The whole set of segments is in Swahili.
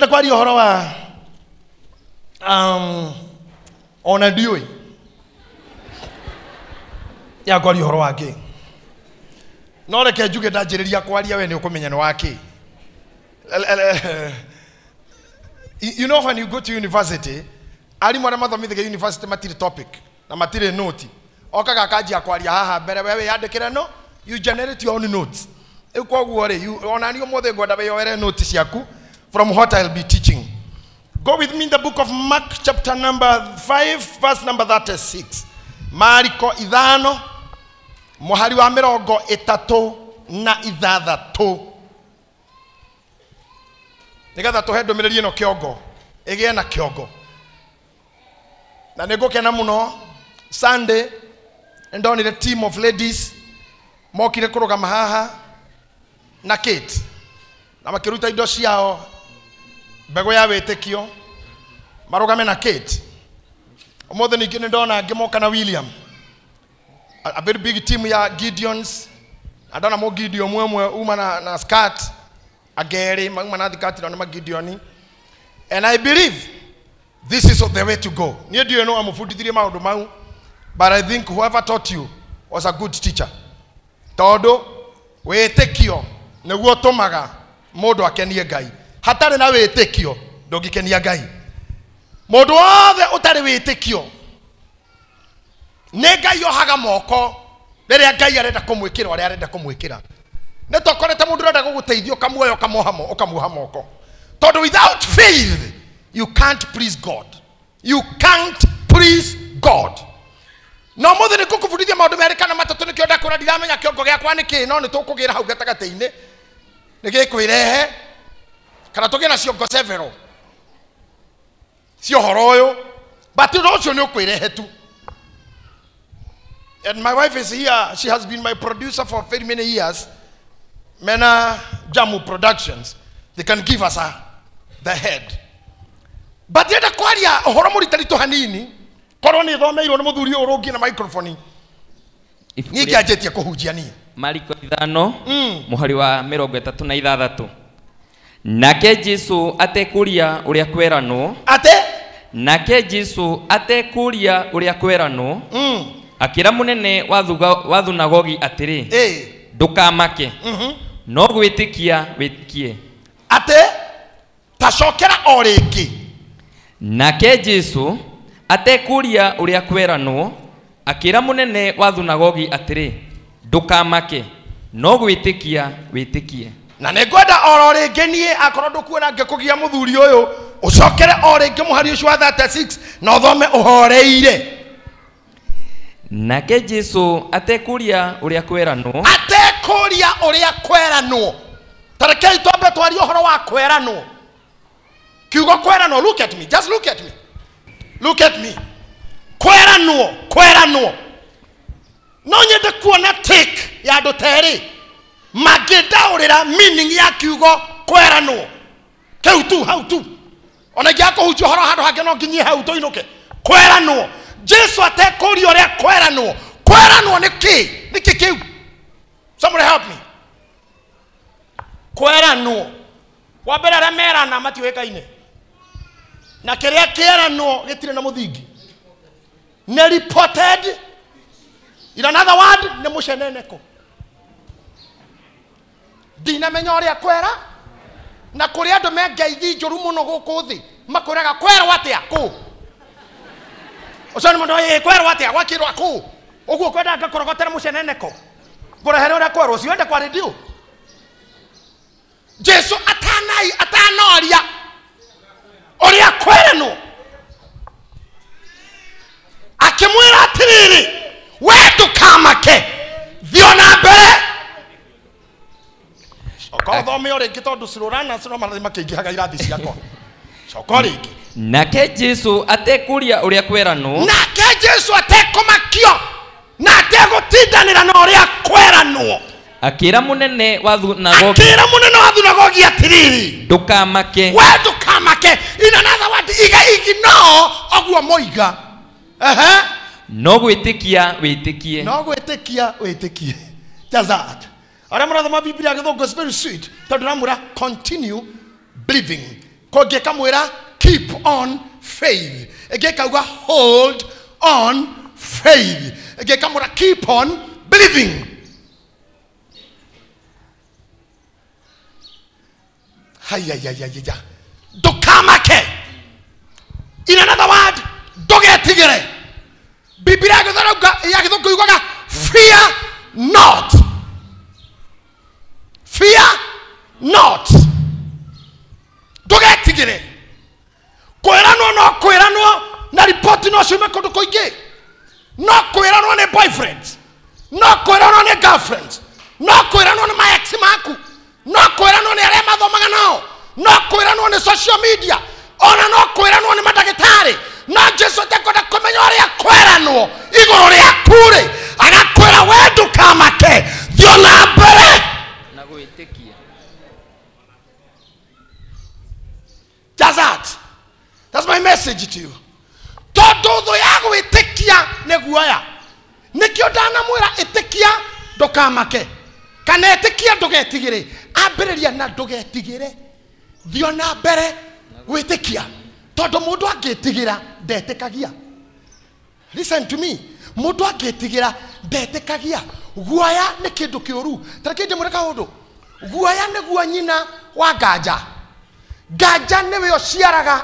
rä kwa å horo wa um, ona ndiå ya kwa å horo wa kä no reke juke ndanjä rä ria kwaria we ni å ni menya you know when you go to university arimå arä a mathomithagia university matiri topic na matirä noti okaga akanjia kwaria haha mbere we wä yandä no you generate your own notes ä koguo you onani å må thä ngwenda wä yoere noti ciaku from what I'll be teaching. Go with me in the book of Mark, chapter number 5, verse number 36. Mariko idhano, muhari wa mirongo itatu na ithathatu. to tuhe ndumiriri ino kiongo, igie na kiongo. Na nigukena muno Sunday and down in ndonire team of ladies mokire kurugama haha na Kate na makiruta indo ciao mbegå ya wä tä kio marå na kate å må thä ningä nä ndona angä na william a, very big team ya gideons na ndona må gideon mwe mwe uma na, na skat agerä mauma na thikati nao nä magideoni and i believe this is the way to go niä ndiå no amå bundithirie maå mau but i think whoever taught you was a good teacher tondå wä tä kio nä guo å tå maga må akenie ngai hatarä na wä tä kio ndå ngä kenia ngai må ndå wothe å tarä wä tä kio nä ngai ohaga moko rä rä a ngai arenda kå mwä kä ra å rä a arenda kå mwä kä ra nä tokorete må ndå å renda gå gå teithia å kamuoya å kamuoha moko tondå without faith you can't please god you can't please god no må thä nä kå kå bundithia maå ndå merä kana matatå nä kä onda kå ra ndiramenya kä ongo gä akwa nä kä no nä tå kå gä ra hau gatagatä-inä nä gä kwä rehe kana tå gä na ciongo severo cia å horo å yå but å cio nä å kwä rehe tu and my wife is here she has been my producer for very many years mena jamu productions they can give us a, uh, the head but yenda kwaria å horo må ritaritå hanini korwo nä thomeirwo nä må thuri å rå na microphone niä ngä anjä tie kå hunjia niä mariko ithano må mm. hari wa mä rongo ätatå na ithathatå nake jesu atekuria uria kweranwo ate nake jesu atekuria uria kweranwo mm. akira munene wa thunagogi atiri hey. ndukamake mm -hmm. no gwitikia witikie ate tacokera o ringi nake jesu atekuria uria kweranwo akira munene wa thunagogi atiri ndukamake no gwitikia witikie na nä ngwenda oro rä ngä niä akorwo ndå kuona ngä kå gia må thuri å yå å cokere o rä ngä må hari å cio wa 36 na å thome å horeire nake jesu ria å rä a kweranwo ria å rä a kweranwo tarekei twambe twaria å horo wa kweranwo kiugo kweranwo look at me just look at me look at me kweranwo kweranwo no nyende kuona take ya andå terä mangĩndaũrĩra meaning ya kiugo kweranwo kĩu tu hau tu ona å horo handå hangĩ no nginyi hau ke kweranwo jesu atekũũria ũrĩa kweranwo kweranwo nĩ kĩ nĩ kĩ kĩu somebody help me kweranwo wa mbere a merana matiũĩkaine na eranwo gä tirä na må thingi reported in another word nĩ ndinamenya å rä a kwera na kå rä andå me ngeithi njå ru må no gå kå thä makwäraga kwerwo atä a kå å cio nä ku no atä a gwakä å guo kwenda ngakorogotera må ceneneko ngå å rä a kwerwo å ende kwa jesu atanai atanoria å rä a kweranwo akä mwä ra atä rä rä we ndå kamake thiona mbere coka ũthome o rĩngĩ tondå cirũrana ciro marathi makĩingĩhaga irathi ciakwa coka o rĩngĩ nake jesu atekũria uria kweranwo nake jesu atekũmakio na ategũtindanĩra na ũrĩa kweranwo akĩra mũnene wa thunagogi akĩra mũnene wa thunagogi atĩrĩrĩ ndũkamake we ndũkamake inanatha wati iga igino ũguo moiga ehe no gwitikia witikie no gwĩtĩkia wĩtĩkie jazat aramuratha biblia agitho gospel sweet tondu ramwira continue believing kongi kamwira keep on faith ingi e kauga hold on faith ingi e kamwira keep on believing haiyaiyaiyaiya ndukamake in another word ndugetigire biblia agitho iugaga fear not Fear not. Ndũgetigĩre. Kwĩranwo no kwĩranwo na report no ciume kũndũ kũingĩ. No kwĩranwo nĩ boyfriend. No kwĩranwo nĩ girlfriend. No kwĩranwo nĩ ma ex maku. No kwĩranwo nĩ arĩa mathomaga nao. No kwĩranwo nĩ social media. Ona no kwĩranwo nĩ mandagĩtarĩ no jesu atekwenda kũmenya ũrĩa kweranwo igũrũ rĩaku rĩ agakwĩra wee ndũkamake thiĩ na mbere Just that. That's my message to you. Tondu thu ya gwitikia ni guoya. tä kia ndå kamake Kana ambä rä ria na ndugetigire. Thio na mbere gwitikia. Tondu mundu angitigira ndetikagia. Listen to me. ra ndetä kagia Guoya ni kindu kiuru. Tarekinjimwire kaundu. Guoya guo nyina wa nganja nganja nä we å ciaraga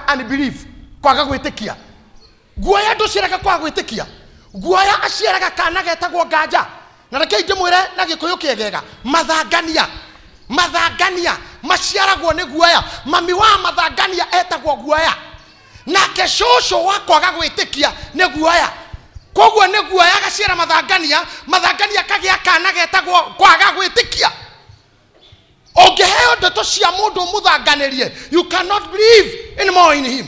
kwaga gwä tä kia guoya ndå ciaraga kwaga gwä tä guoya aciaraga kana getagwo nganja na reke ingä mwä re na gä kå yå kä egega mathangania mathangania maciaragwo nä guoya mami wa mathangania etagwo guoya nake cåcå wa kwaga gwä tä kia nä guoya koguo nä guoya gaciara mathangania mathangania kagä a kana getagwo kwaga gwä tä kia ũngĩheo ndeto cia mũndũ ũmũthanganĩrie you cannot believe anymore in him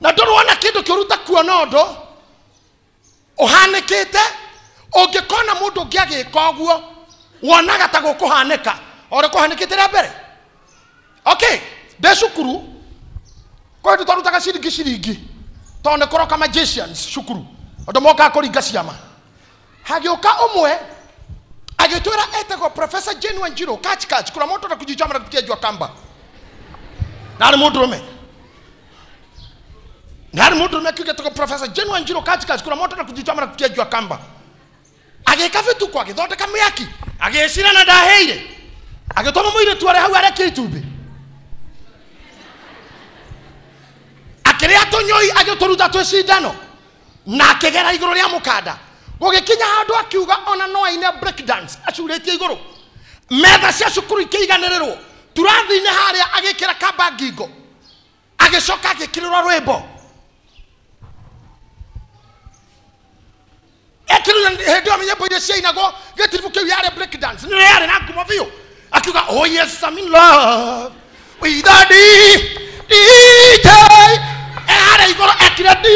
na ndũrwona kĩndũ kĩũruta kuona ũndũ ũhanĩkĩte ũngĩkona mũndũ ũngĩ agĩka ũguo wonaga ta gũkũhanĩka orä kũhanĩkĩte rĩa mbere okay ndä cukuru kwä ndå twarutaga ciringi ciringi tondå nä kå magicians cukuru andå mokaga kå ringa ciama hagä å ka mwe agitwira etagwo profesa jeni wanjiro kachikachi kula moto na na kupitia jua kamba nali muturume nali muturume kigetako profesa jeni wanjiro kachikachi kula moto na na kupitia jua kamba agika vituko agithondeka myaki agicina na ndaheire agitoma muiretu aria hau arekia itumbi akiria tunyoi agituruta twi cindano na akigera iguru ria mukanda gũgĩkinya handũ akiuga ona no aine break dance acurĩtie igũrũ metha cia cukuru ikĩiganĩrĩrwo turathi-inĩ harĩa agĩkĩra kamba ngingo agĩcoka agĩkĩrĩrwo rwĩmbo ekĩrire hĩndĩ ĩyo nyĩmbo iria ciainagwo gĩtiribu kĩu yarĩ break dance nĩyo yarĩ na ngumo biũ akiuga oh yes I'm in love with the D DJ eharĩa igũrũ ekire D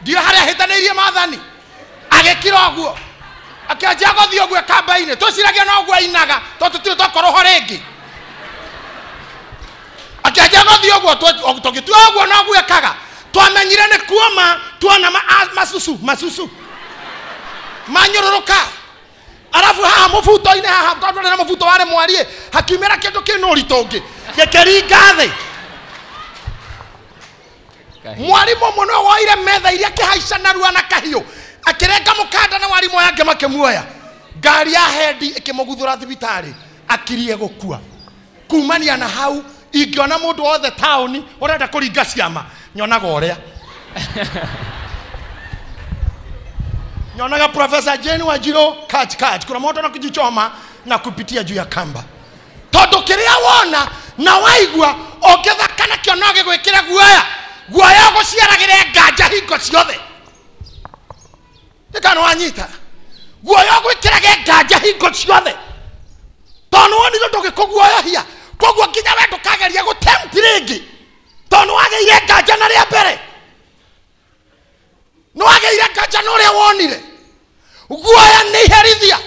ndiyo harĩa hĩtanĩirie maathani kira guo akanjia guthii uguo kamba-inĩ tũciragia no guo ainaga to tũtirĩ twakorwo ho rĩngĩ akanjia guthii ũguo tũgĩtua ũguo no guo ekaga twamenyire nĩ kuoma tuona macucu macucu manyũrũrũka arabu haha mũbuto-inĩ haha tondũ nĩ na mũbuto warĩ mwariĩ hakiumĩra kĩndũ kĩ nũũri tũngĩ gĩkĩringa thĩ mwarimũ mũno woire metha iria kĩhaica narua na kahiũ akirenga mukanda na warimũ yake makimuoya ngari ya hendi ikimuguthura thibitari akirie gukua kumania na hau ingiona mundu wothe taũni ũrenda kũringa ciama nyonaga ũrĩa nyonaga profesa jeni wa jiro katikati kuna moto na kujichoma na kupitia juu ya kamba tondu kiria wona na waigua ũngĩthakana kionoge gwikira guoya guoya ũgũciaragĩre nganja hingo ciothe ikana wanyita guoya ũgwĩkĩraga nganja hingo ciothe tondũ nĩwonire ndũgĩkũguoyohia koguo nginya we ndũkageria gũtempt rĩngĩ tondũ nĩwagĩire nganja na rĩa mbere nĩwagĩire nganja na ũrĩa wonire guoya ni iherithia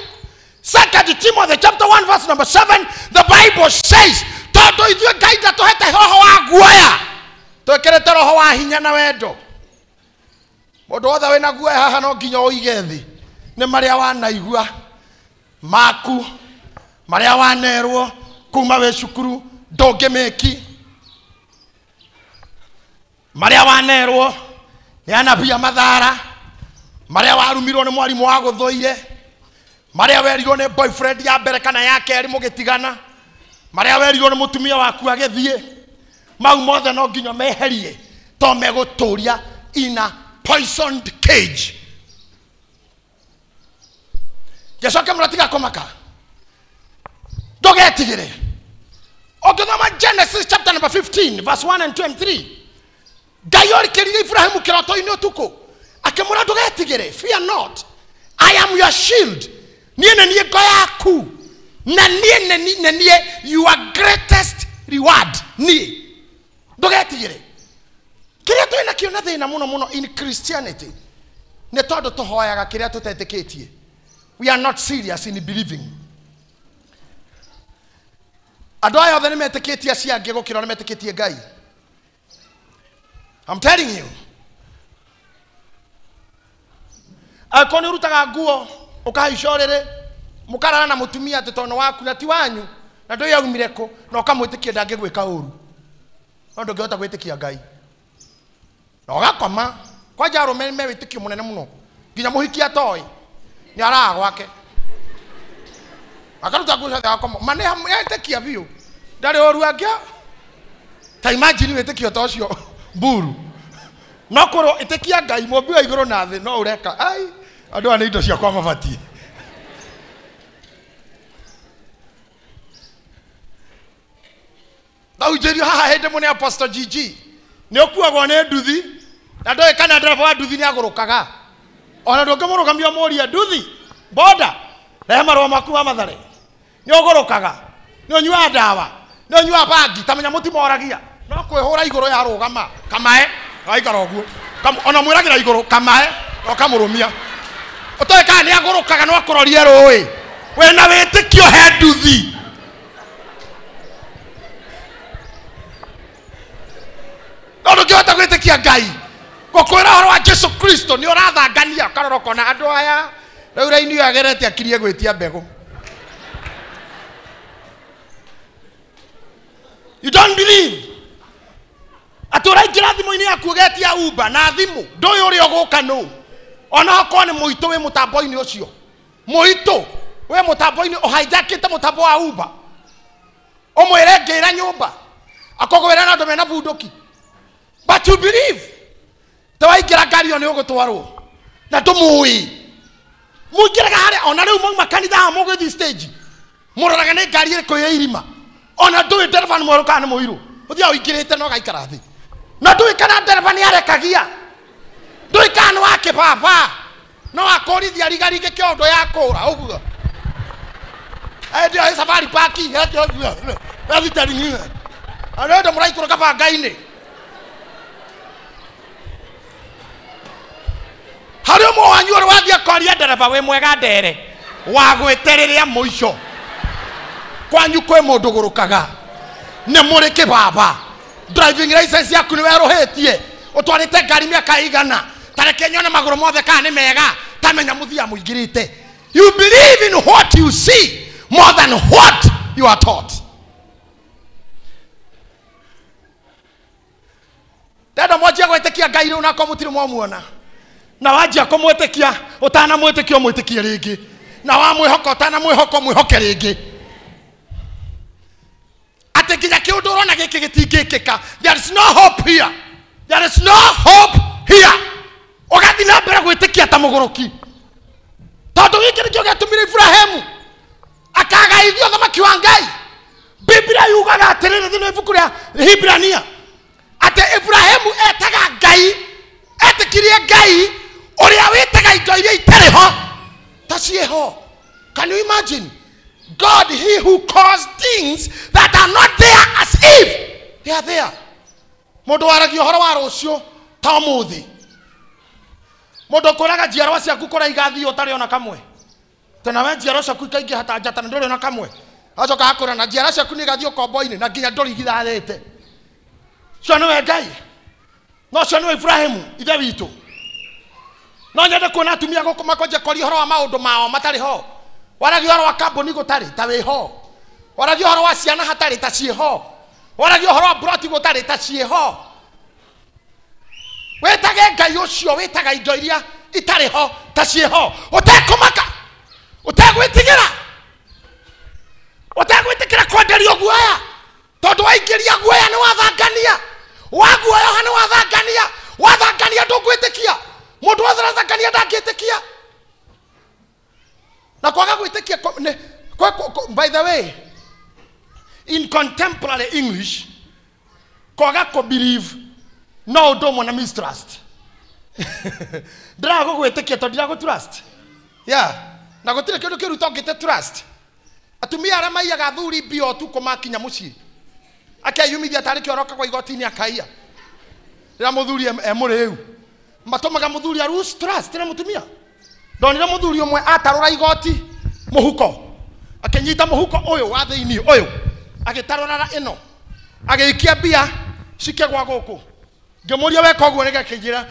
second timothy chapter 1 verse number 7 the bible says tondũ ithuĩ ngai ndatũhete hoho wa guoya twĩkĩrĩte roho wa hinya na wendo må ndå wothe wä na haha no nginya å ige thä nä marä a wanaigua maku marä a wanerwo kuma wä cukuru ndå ngä mä ki marä a wanerwo nä anabia mathara marä a warumirwo nä mwarimå wa gå thå ire marä a werirwo nä boyfriend ya mbere kana ya kerä må gä tigana marä a werirwo nä må tumia waku agä thiä mau mothe no nginya meherie to megå tå ria ina poisoned cage jecoke må ratigakomaka ndågetigä re å ngä thoma genesis chapter number 15 verse 1 and 2 and 3 ngai orikärire iburahimu kä roto-inä å tukå akä fear not i am your shield niä nä niä ngo yaku na niä nä niä your greatest reward niä ndå getigä re kiria twina kio na thina muno muno in christianity ni tondu tuhoyaga kiria tutetekitie we are not serious in believing andå aya othe nä metĩkĩtie acio angĩ gå kä ra nä ngai I'm telling you angĩkorwo nä å rutaga nguo å kahaica mukarana rä na mutumia atä tondå waku na ti wanyu na ndå yaumire kå na å kamwä tä kia ndangä gwä ka å ru no ndå ngä hota gwä tä kia ngai na ũgakoma kwanja arũme me wĩtĩkio mũnene mũno nginya mũhiki atoĩ nĩ araga gwake akaruta nguo ciothe akoma ma nĩ etĩkia biũ ndarĩ ũru angĩa ta imagine wĩtĩkio ta ũcio mburu no kũrwo ĩtĩkia ngai mũmbi wa igũrũ na thĩ no ũreka ai andũ aya nĩ indo ciakwa mabatiĩ ndaunjĩrio haha hĩndĩ mũne apostle gg nĩ ũkuagwo nĩ nduthi na ndoä kana ndereba wa nduthi nä agå rå kaga ona ndå ngä må rå gamia må ria e nduthi bonda rehe marå maku wa mathare nä å gå rå kaga nä å nyuaga ndawa nä å nyuaga bangi tamenya må timoragia no kwä hå ra igå rå ya rå gama kamae agaikara å guo ona mwä ragä ra igå rå kamae okamå rå mia å toä kana nä agå rå kaga no akå rorie rå ä wä na wä tä kio he nduthi no ndå ngä hota gwä tä kia ngai ngukwira horo wa jesu kristo nä å rathangania karora kona andå aya rä raini å agerete akirie gwä tia you don't believe atä å raingä thimå-inä yaku å getia na thimå ndå yå å rä a å gå ka ona okorwo nä må itå wä må tambo-inä å cio må itå wä må tambo å hainjakä te må tambo wa umba å mwä re ra nyå mba ra na andå mena bundå ki but you believe ta waingä ngari yo nä å gå na tå må ä må ingä raga harä ona rä mauma kanithaha må gä thi stage må roraga nä ngari ä kå ya irima ona ndå ndereba nä mwerå kana nä må irå å thiaga å ingä na å gaikara thä na ndå kana ndereba nä arekagia ndå kana nä wakä baba no rithia rigarigä kä ondo ya ra å guo ndio safari paki yathitaring'ing'a anenda må raikå rå kabangainä harä å mwe å rä wathiä akoria ndereba wä mwega ndere wa gwä a må ico kwanyu kwä må ndå gå rå kaga nä må rä kä baba yaku nä werå hä tie å twarä te ngari mä aka igana tareke nyone magå rå mothe kaa nä mega tamenya må thia må ingä rä te you believe in what you see more than what you are taught ndenda mwanjia gwä tä kia ngai rä u nakorwo må tirä mwamuona na wanjia kå mwä tä kia å tanamwä tä kia å mwä tä kie rä ngä na wamwä hoka å tanamwä hoko mwä hoke rä ngä atä nginya kä å ndå å rona gä kä gä tingä kä ka å gathi na mbere gwä tä kia ta må gå rå ki tondå gä kä nä kä å gä atå mire iburahemu akagaithio thamaki wa ngai bibilia yugaga atä rä rä thä na ibuku rä a hibrania atä iburahemu etaga ngai etä kirie ngai uria witaga indo iria itari ho ta cie ho can you imagine god he who caused things that are not there as if they are there mundu waragia horo wa rucio ta muthi mundu kuraga njiarwa ciaku kuraiga thii utari ona kamwe tena we njiarwa ciaku ikaingä hata njata na ndå rä ona kamwe acoka akå na njiara ciaku nä gathiä kombo-inä na nginya ndå rigithathä te cio nä we ngai nocio nä we ibrahimu ithe witå no nyende kuona atumia gå kå makonja kori horo wa maundu mao matari ho waragi horo wa kaboni gå tarä ta wä ho waragi horo wa ciana hatari ta ciä ho waragi horo wa broti gå tarä ta ciä ho wätage ngai å cio wätaga indo iria itari ho ta ciä ho å tekå maka å tegwä tigä ra å tegwä tä kä ra kwenderio guoya ni waingä guoya nä wathangania waguoyoha nä wathangania wathangania ndå ngwä tä kia mundu wothe rathakania ndangitikia na kwaga gwitikia by the way in contemporary english kwaga believe no undu umwe na mistrust ndiraga gugwitikia to drago trust yeah na gutire kindu kiru tongite trust atumia aria maiyaga athuri mbia tu makinya mucii akeyumithia tarä kä oroka kwa igoti-inä akaiya rä rä a må thuri emå e rä u matumaga muthuri aru stress tena mutumia ndonire muthuri umwe atarora igoti muhuko akenyita muhuko uyu wa thiini uyu agitarorara ino agiikia mbia cikegwa guku ngimuria weka uguo nige kinjira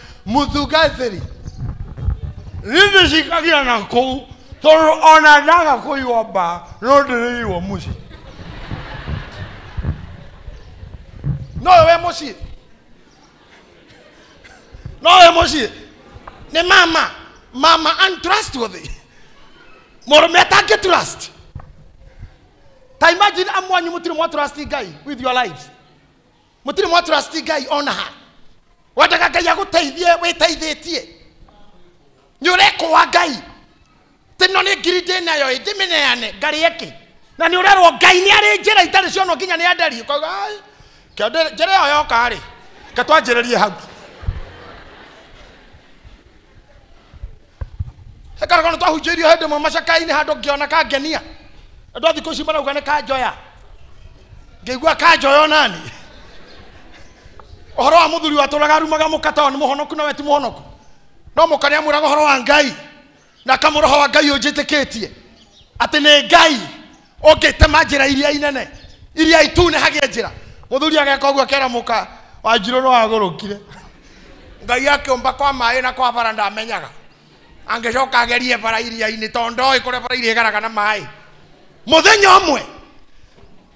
theri rĩndĩ cikagia na kũu tondũ ona ndaga kũigua ba no ndĩrĩirwo mũciĩ no we musi na ɔyɛ eh, mɔhyie ne maama maama untrustworthy mɔrɔmɛta get trust ta imagine amu anyi mutiri mɔ trusty guy with your life mutiri mɔ trusty guy ɔna ha wɔde kaka yago taidie wei taidie tie nyore kɔwa guy tino nä ngiri ndä nayo ä ndä mä neane ngarä eke na ni å rerwo ngai ni arä njä ra itarä cionwo nginya nä andari njä ra ä yo yokarä ri rä rie hau äkaragwo nä twahunjä irio hä ndä må macakainä handå ngä ona kangenia andå athikå ici marauga nä kanjoya ngä igua kanjoya nani å horo wa må thuri watå raga rumaga må katao nä må honoku nawe ti må honoku no må karä amwä raga wa ngai na kamå roho wa ngai å njä tä kä tie atä nä ngai å ngä tema njä ra iria inene iria itune hagä njä ra må thuri ageka å guo kera må ka wanjirå no wagå rå kire ngai akä å mba kwa maä na kwa bara ndamenyaga angecoka agerie bara iria-inä tondå ä kå bara iria ägaragana maä må thenya å mwe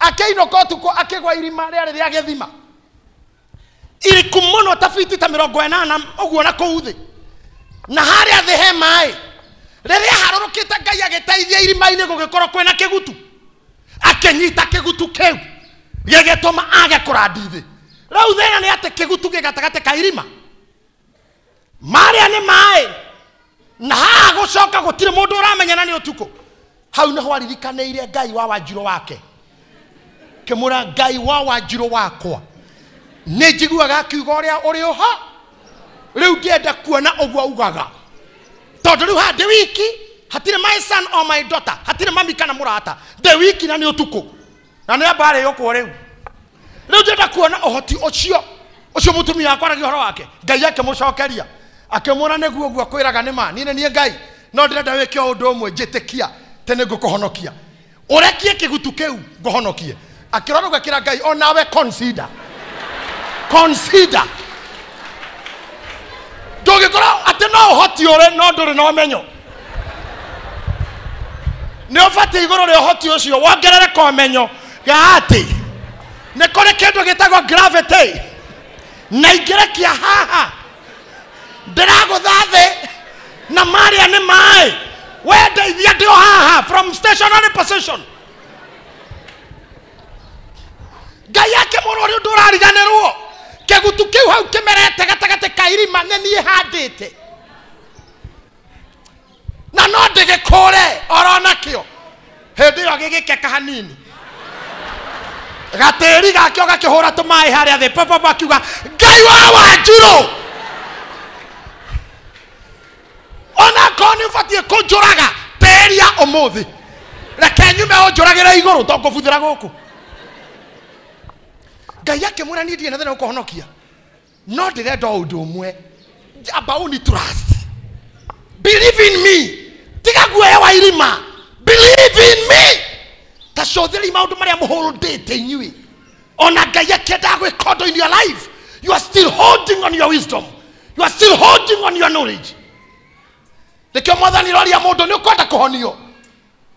akĩinũka ũtukũ akĩgwa irima rĩarĩ rĩa gĩthima iriku mũno ta biti ta mĩrongo ĩnana ũguo na kũu thĩ na harĩa thĩ he maĩ rĩrĩa harũrũkĩte ngai agĩteithia irima-inĩ gũgĩkorwo kwĩna kĩgutu akĩnyita kĩgutu kĩu gĩgĩtũma age kũrandi thĩ rĩu thĩna nĩ atĩ kĩgutu gĩgatagatĩ ka irima marĩa nĩ maĩ na haha gucoka gutire mundu uramenyana ni utuko hau niho aririkanĩire ngai wa wanjirũ wake kĩmũra ngai wa wanjirũ wakwa nĩ njiguaga akiuga ũrĩa ũrĩ ũho rĩu ngĩenda kuona ũguo augaga tondũ rĩu handĩ wiki hatirĩ my son or my daughter hatirĩ mami kana mũrata ndĩ wiki na nĩ ũtukũ na nĩ mbarĩ ũkwo rĩu rĩu ndĩenda kuona ũhoti ũcio ũcio mũtumia wakwa aragia ũhoro wake ngai akĩmũcokeria akimwona niguo guo kwiraga nä ma niä nä ngai no ndä renda wä ke å ndå å mwe njä tä kia te ngå kå honokia å rekie kä gutu kä u ngå honokie akä rora gå ekä ra ngai onawe ndå gä korwo atä no å hoti å rä no ndå rä na å menyo nä å batiä igå rå rä å hoti å cio wongerere ka menyo ga atä nä kå rä kä ndå gä tagwo na ingä rekia haha ndäragå tha thä na marä a nä maä we ndeithia ndä o haha from stationary position ngai akä må å rä å ndå å rariganä rwo kä gutu kä u hau kä merete gatagatä ka irima nä niä handä te na no ndä gä kå re orona kä o hä ndä ä yo gä gä keka hanini gatä ri gakä o gakä hå ra tå maä harä a thä papakiuga ngai wa wanjurå ona korwo nä å batiä kå njå raga teria å må thä reke nyume å njå ragä ra igå rå tongå buthä ra gå kå ngai akä mwä ra niä ndirä na thä na gå kåhonokia no ndä renda å ndå å mwe ambaåni believe in me tiga guoya wa irima believe in me ta cotheri maundu maria muhurundite inyui ona ngai akiendaga gwikonda in your life you are still holding on your wisdom you are still holding on your knowledge nikio mwathani roria mundu ni ukwenda kuhonio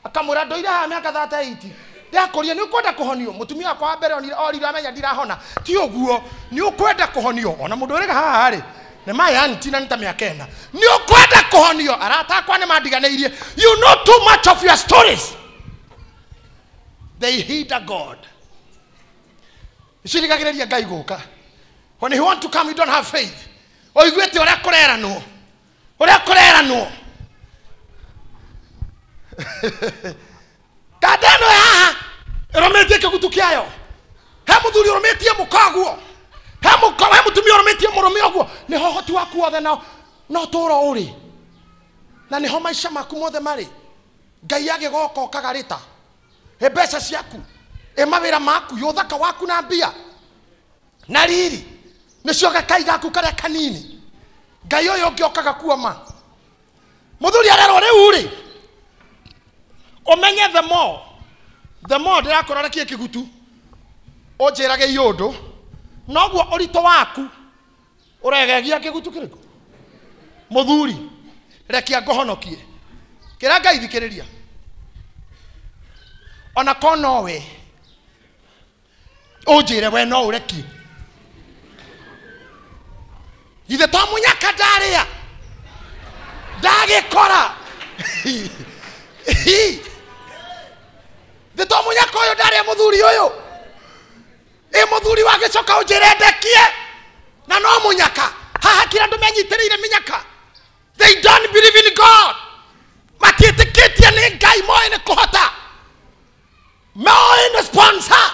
akamwira ndoire haha miaka thate iti ndakũria nä å kwenda kå honio må tumia wakwa wa mbere orirwo amenya ndirahona ti å guo nä å kwenda ona må ndå å rä ga haharä nä mayanitina nä ta mä aka ena nä å kwenda kå honio aratakwa nä you know too much of your stories they hid a god nä cirigagä rä ria ngai gå when he want to come you don't have faith oiguä te å rä a kå reranwo kanda ä no yaha ä romä tie kä gutu kä ayo he må thuri å rå tie må ka guo he må tumia å rå mä rå å guo nä ho waku wothe no tå ro å rä na nä ho maica maku mothe marä ngai agä goka å kagarä ta e mbeca ciaku ä e mawä ra maku yå thaka waku na mbia na riri nä gakai gaku karä a kanini ngai å yå ngä okaga kuoma må thuri arerwo rä u umenye the more the more ndĩrakorora kĩ kĩgutu ũnjĩrage iĩ ũndũ noguo ũritũ waku ũregegia kĩgutu kĩrĩkũ mũthuri rekia ngohonokie, kira ngai thikĩrĩria ona korwo nowe unjire we no ũrekie ithe to mũnyaka ndarĩa ndagikora. thä to må nyaka å yå ndarä må thuri å yå ä må thuri coka å njä na no må nyaka haha kira andå menyitä rä ire mä nyaka they don't believe in god matiätä kä tie nä ngai moä nä kå hota moä nä sponsor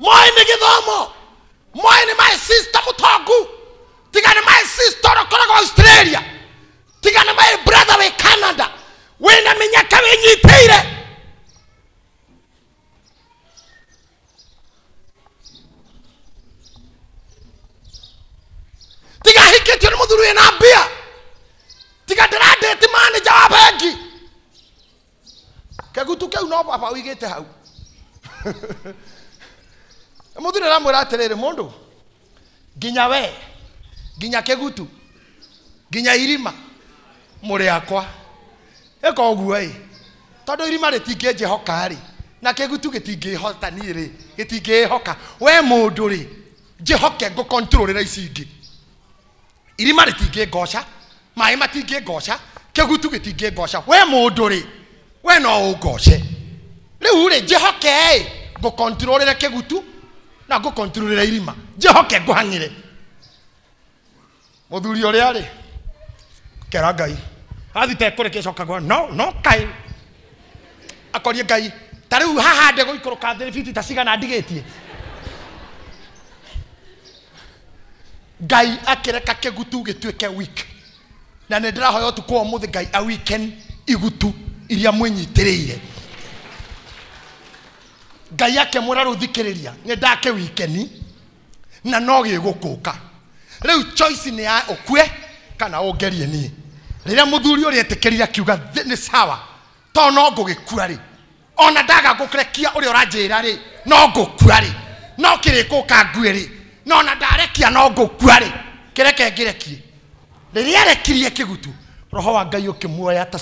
moä nä gä thomo moä nä sister sista tongu tiga nä maä sista australia tiga ni maä brother wä canada wä na mä nyaka wä tigahikitio nä må thuri wä na mbia tiga ndä randä wa bengi kegutu kä u no baba å igä te hau må thuri ramwä ra atä rä rä må ndå nginya we nginya kä gutu nginya irima må rä akwa ä ka å guo ä tondå irima rä tingä njä hokarä na kä gutu gä tingä hotani rä gä tingä hoka we må ndå rä njä hoke ngå rä ra ici ingä irima rĩtingĩ ngoca maĩ matingĩ ngoca kĩgutu gĩtingĩ ngoca we mũndũ rĩ we no ũngoce rĩu rĩ njĩhoke ngũkontirorĩre kĩgutu na ngũkontirorĩre irima njĩhoke ngũhang'ĩre mũthuri ũrĩa rĩ kera ngai athi tekũrĩkia coka no no kaĩ akorie ngai ta rĩu haha ndegũikũrũka thiribiti ta cigana ndigĩtie ngai akireka kigutu gituike week na nä ndärahoya tu tukå må thä ngai weekend igutu iria mwĩnyitĩrĩire ire ngai akemwĩra rĩu thikĩrĩria nĩ ndake wikeni na no gĩgũkũka rĩu choice ni ya ũkue kana ũngerie niĩ rĩrĩa mũthuri ũrĩa etĩkĩrire kiuga nĩ sawa to no ngũgĩkua rĩ ona ndaga ngũkĩrekia ũrĩa ũranjĩra rĩ no ngũkua rĩ no kĩrĩkũka ngue rĩ no na ndarekia no ngũkua rĩ rä rä a arekirie gutu roho wa ngai ũkĩmuoya ta,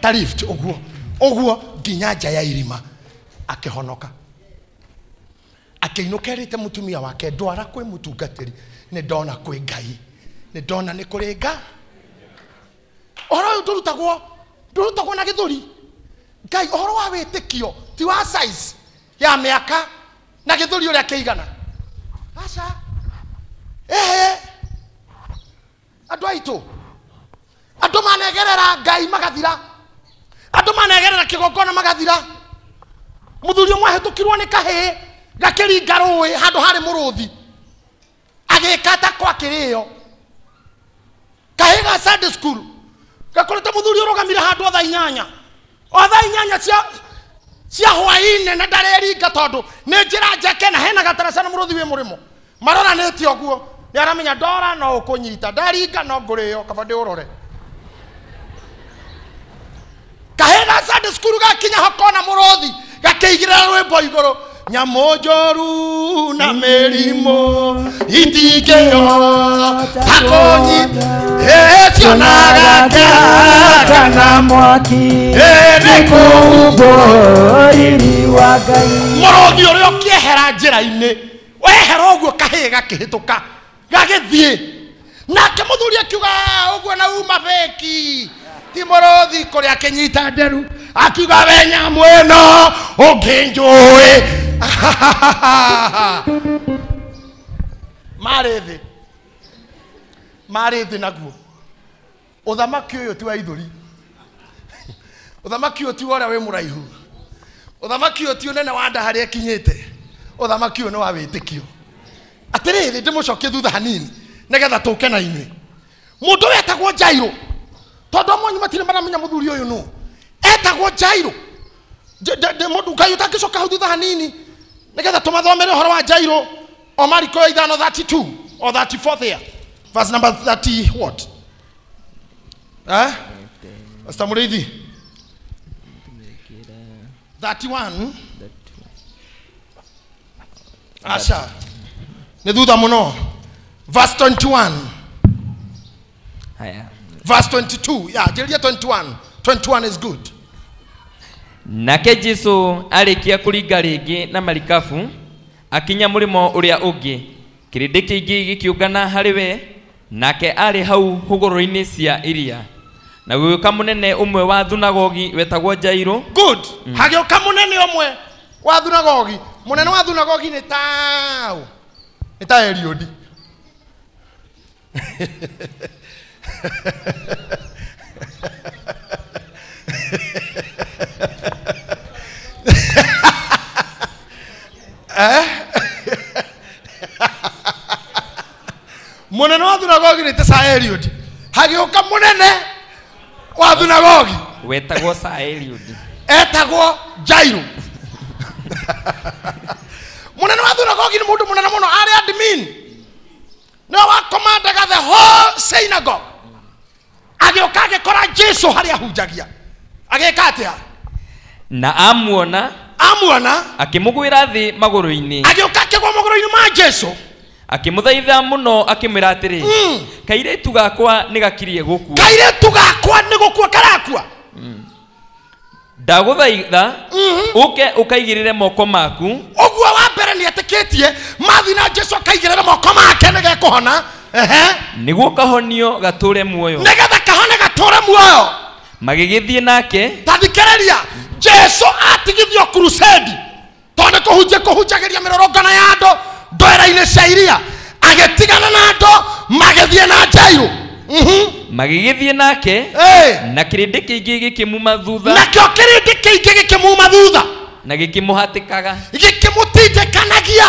ta lift ũguo ũguo nginya nja ya irima kerä te må tumia wake ndwara kwĩ mũtungatĩri nä ndona kwä ngai nä ndona kå rä nga ũhoro ũyũ ndå rutagwo na ri ngai horo wa kio ti wa size ya aka na a kä igana sasa ehe andå aitå andå manegerera ngai magathira andå manegerera kä gongona magathira må thuri å mwahä tå kirwo nä kahä gakä ringa rå ä handå harä må rå thi agä ka ta kwakä rä o kahä ga gakoräte må thuri å rå gamire handå otha inyanya otha inyanya cia cia hwainä na ndarä ringa tondå nä njä ra njeke na hena gaterece nä må rå thi wä må rä mo maroranä tie å guo nä aramenya ndora no å kå nyita ndaringa no ngå rä o kaba ndä å rore kahä na candä cukuru gakinya hokona må rå thi gakä igä rwä mbo igå rå nyamojoru na mĩrimũ itingĩyo takonyi ĩcionaga eh, kĩaka na mwaki ĩnĩkũumbũriri eh, wa ngai mũrũthi ũrĩa ũkĩehera njira inĩ wehera ũguo kahĩĩ gakĩhĩtũka gagĩthiĩ nake mũthuri akiuga ũguo na uma beki ti mũrũthi kũrĩa akĩnyita nderu akiuga we nyamũ ĩno ũngĩnjũĩ marä thä marä thä naguo å thamaki å yå ti wa ithåri å thamaki å ti wa å rä a wä må raihu å thamaki å ti å nene wa nda harä a ä te å thamaki å nä wa wä tä kio atä rä rä ndä må cokie thutha hanini nä tå ke na må ndå å etagwo njairå tondå mwanyu matirä maramenya må thuri å yå nå etagwo njairå ngai å tangä coka hau thutha hanini nigetha tumathomere horo wa jairo o mariko ithano 32 or 34 there verse number 30 what eh Pastor Murithi 31 asha nä thutha må verse 21 haya verse 22 yeah njä 21 21 is good nake jesu arĩkia kũringa rĩngĩ na marikabu akinya mũrĩmo uria ũngĩ kĩrĩndĩ kĩingĩ gĩkĩũngana harĩ we nake arĩ hau hũgũrũrũ-inĩ cia iria na gũgĩũka mũnene ũmwe wa thunagogi wetagwo jairũ good mm. hagĩũka mũnene ũmwe wa thunagogi mũnene wa thunagogi nĩ taũ nĩ ta eriũndi Eh? munene wa thunagogi nä te eliud hagä å ka nene wa thunagogi wetagwo ca eliud etagwo jairu wa thunagogi nä må ndå må nene må no arä admin nä we wakomandaga the whole synagogue agä å ka agä kora jesu harä ahunjagia agä ka atä na amuona amuona akimugwira thi maguru-ini agiuka akigwa maguru-ini ma jesu akimuthaitha muno akimwira atirĩ mm. kairĩtu gakwa nĩ gakirie gũkua kairĩtu gakwa nĩ gũkua karakua mm. ndagũthaitha mm -hmm. ũke ũkaigĩrĩre moko maku ũguo wa mbere nĩ etĩkĩtie mathi na jesu akaigĩrĩre moko make nĩ nä guo kahonio re muoyo getha kahone re muoyo thiä nake tathikĩrĩria hmm jesu atigithio kå hunjagä ria mä rorongana ya andå ndwera inä cia iria tigana na magä thiä na njairu magigithie mhm. nake na kirindi kiingi gikimuma thutha ingä gä kä muma thutha na gikimuhatikaga gikimutindikanagia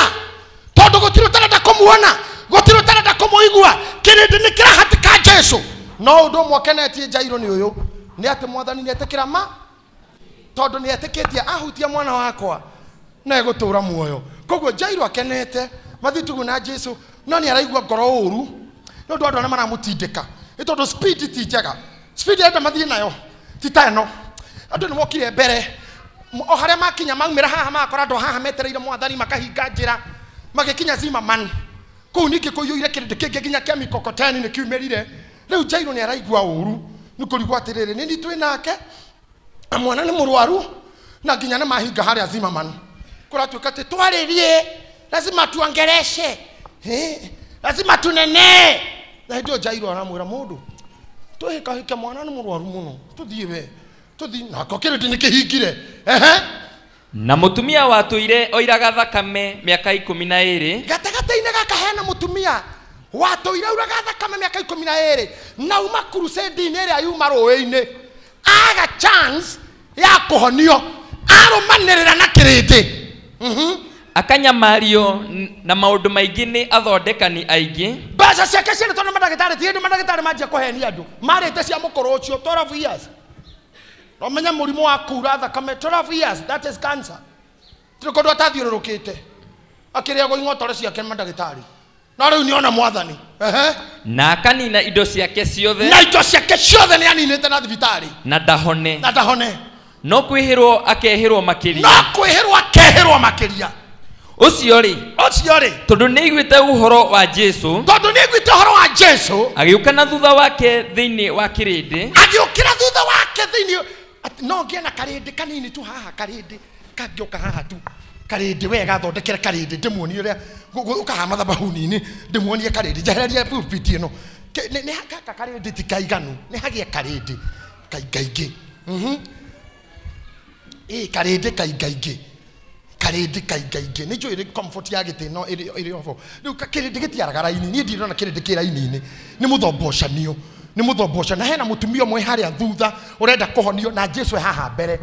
tondu gutiri utarenda kumuona gutiri nä kä rahatä ka jesu no å umwe ukenetie njairu å yå nä atä mwathani ni etikira ma tondu ni etikitie ahutia mwana wakwa na egutura muoyo koguo jairo akenete mathitugu na jesu no ni araigua ngoro uru ni undu andu aria maramutindika ni tondu speed ti njega speed enda mathii nayo ti ta no andũ nĩ mokire mbere o harĩa makinya maumĩra haha magakora andũ haha metereire mwathani makahinga njĩra magĩkinya zimaman kũu ningĩ kũiyũire kĩrĩndĩ kĩngĩ nginya kĩa mikokoteni nĩ kiumĩrire rĩu jairo nĩ araigua ũũru nĩ kũrigwo atĩrĩrĩ nĩ ni twĩ nake na mwana nä må rwaru na nginya nä mahinga harä a zimaman kå ratuä ka atä twarä rie lazima tuongereshe lazima tunene na hä ndä ä yo jairwo aramwä ra må ndå tå hä kahä kia mwana nä må rwaru må no tå thiä we tå thiä nako kä rä ndä nä kä hingire ehe na mutumia watũire oiraga thakame mĩaka ikũmi na ĩrĩ gatagatĩ-inĩ gaka hena mũtumia watũire auraga thakame mĩaka ikũmi na ĩrĩ na uma kurusedi-inĩ ĩrĩa yuma rũĩ-inĩ aga chance ya kuhonio arumanirira na kirindi mhm. akanyamario na maundu maingi ni athondekani aingi mbeca ciake ciarĩtwo nĩ mandagĩtarĩ tigĩni mandagĩtarĩ manjia kũhenia andũ marĩte cia mũkũrũ ũcio 12 years romenya murimu wa kura thakame 12 years that is cancer tirĩ kũndũ atathiũrũrũkĩte akĩrĩa gũing'otore ciake nĩ mandagĩtarĩ no rĩu nĩona mwathani na akanina indo ciake ciothe na indo ciake ciothe ni aninĩte na thibitarĩ na dahone na dahone no kwihirwo akehirwo makiria no kwihirwo akehirwo makiria ucio ri ucio ri tondu ni iguite uhoro wa jesu tondu ni iguite uhoro wa jesu agiuka na thutha wake thiini wa kirindi agiukira thutha wake thiini no ngie na karindi kanini tu haha karindi kangiuka haha tu karindi wega thondekere karindi ndimuonie uria ukahama thabahuni-ini ndimuonie karindi njehererie pulpiti ino haka karindi ti kaiganu nä hagä a karä ndä kaingaingä mm-hmm ee karä kaingaingä karä kaingaingä nä njå ä comfort ya gä tä no ä rä obo rä u kä rä ndä gä tiaraga raini niä ndirona e kä rä ndä kä raini-inä nä må thombocanio nä må thomboca na hena må tumia mwe harä a thutha å renda kå honio na jesu e haha mbere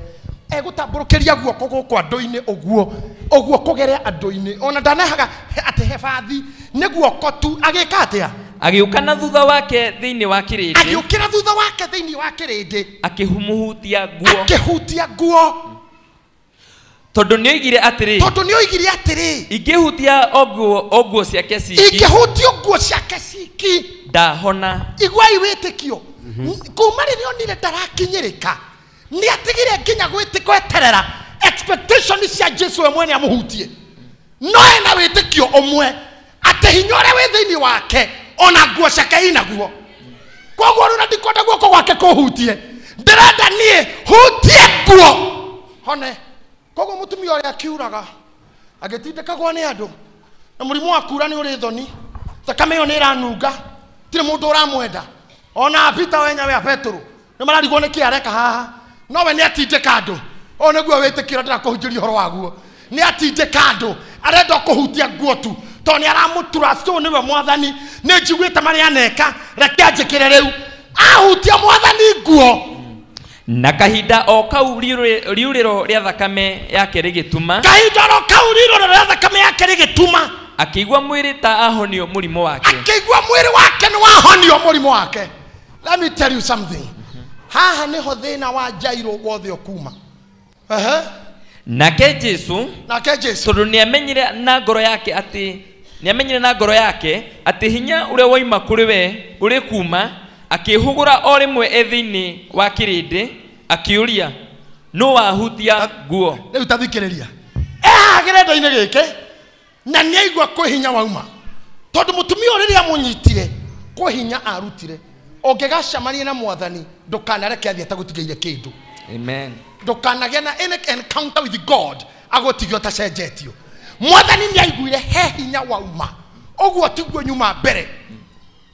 egå tambå rå kä ria guoko gå kå andå-inä å guo å guo kå gere andå-inä ona ndanehaga atä hebathi nä guoko tu agä ka atä a agiuka na thutha wake thiini wa kirindi agiukira thutha wake thiini wa kirindi akihumuhutia nguo hutia nguo tondu nä oigire atä tondu nä oigire atä rä ingähutia å nguo ciake ciki ingähutia å nguo ciake ciki ndahona igwai wä tä kio kuma rä rä onire ndarakinyä rä ka nä re nginya gwä tä kweterera cia jesu mwe nä amå hutie no ena wä tä kio å mwe atä hinya å rä a wä thä inä wake ona nguo ciake inaguo koguo rä na ndikwenda guoko gwake kå hutie ndärenda niä hutie nguo hone koguo mutumia uria akiuraga agitindikagwo ni andu na murimu wa kura ni uri thoni thakame iyo ni iranunga tiri mundu uramwenda ona pita wenyewe a petero ni mararigwo ni ki areka haha nowe ni atindika andu ũyũ nĩguo wĩtĩkĩra ndĩra kũhunjĩria horo waguo nĩ atindĩka andũ arenda kuhutia nguo tu tondũ nĩ aramũtura ũyũ nĩwe mwathani nĩ njiguĩte marĩa aneka reke anjĩkĩre rĩu ahutia mwathani nguo na kahinda o kau riuriro ria thakame yake rigituma kahindaro kau riuriro ria thakame yake rigituma akiigua mwiri ta ahonio murimu wake akiigua mwiri wake ni wahonio murimu wake let me tell you something mm -hmm. haha niho thina wa jairo wothe ukuma uh -huh. nake jesu nake jesu tondu amenyire na ngoro yake ati amenyire na ngoro yake ati hinya uria waima kuri we uri kuma akihugura o mwe e thiini wa kirindi akiuria no wahutia nguo riu tathikiriria eha kirenda-ini giki na nĩaigua kwĩ hinya wauma tondũ mũtumia ũyũ rĩrĩa mũnyitire kwĩ hinya arutire ũngĩgacemania na mwathani ndũkanareke athiĩ atagũtigĩire kĩndũ amen ndũkanagĩa na any encounter with god agũtigio tacenjetio mwathani aiguire he hinya wauma ũguo tiguo nyuma mbere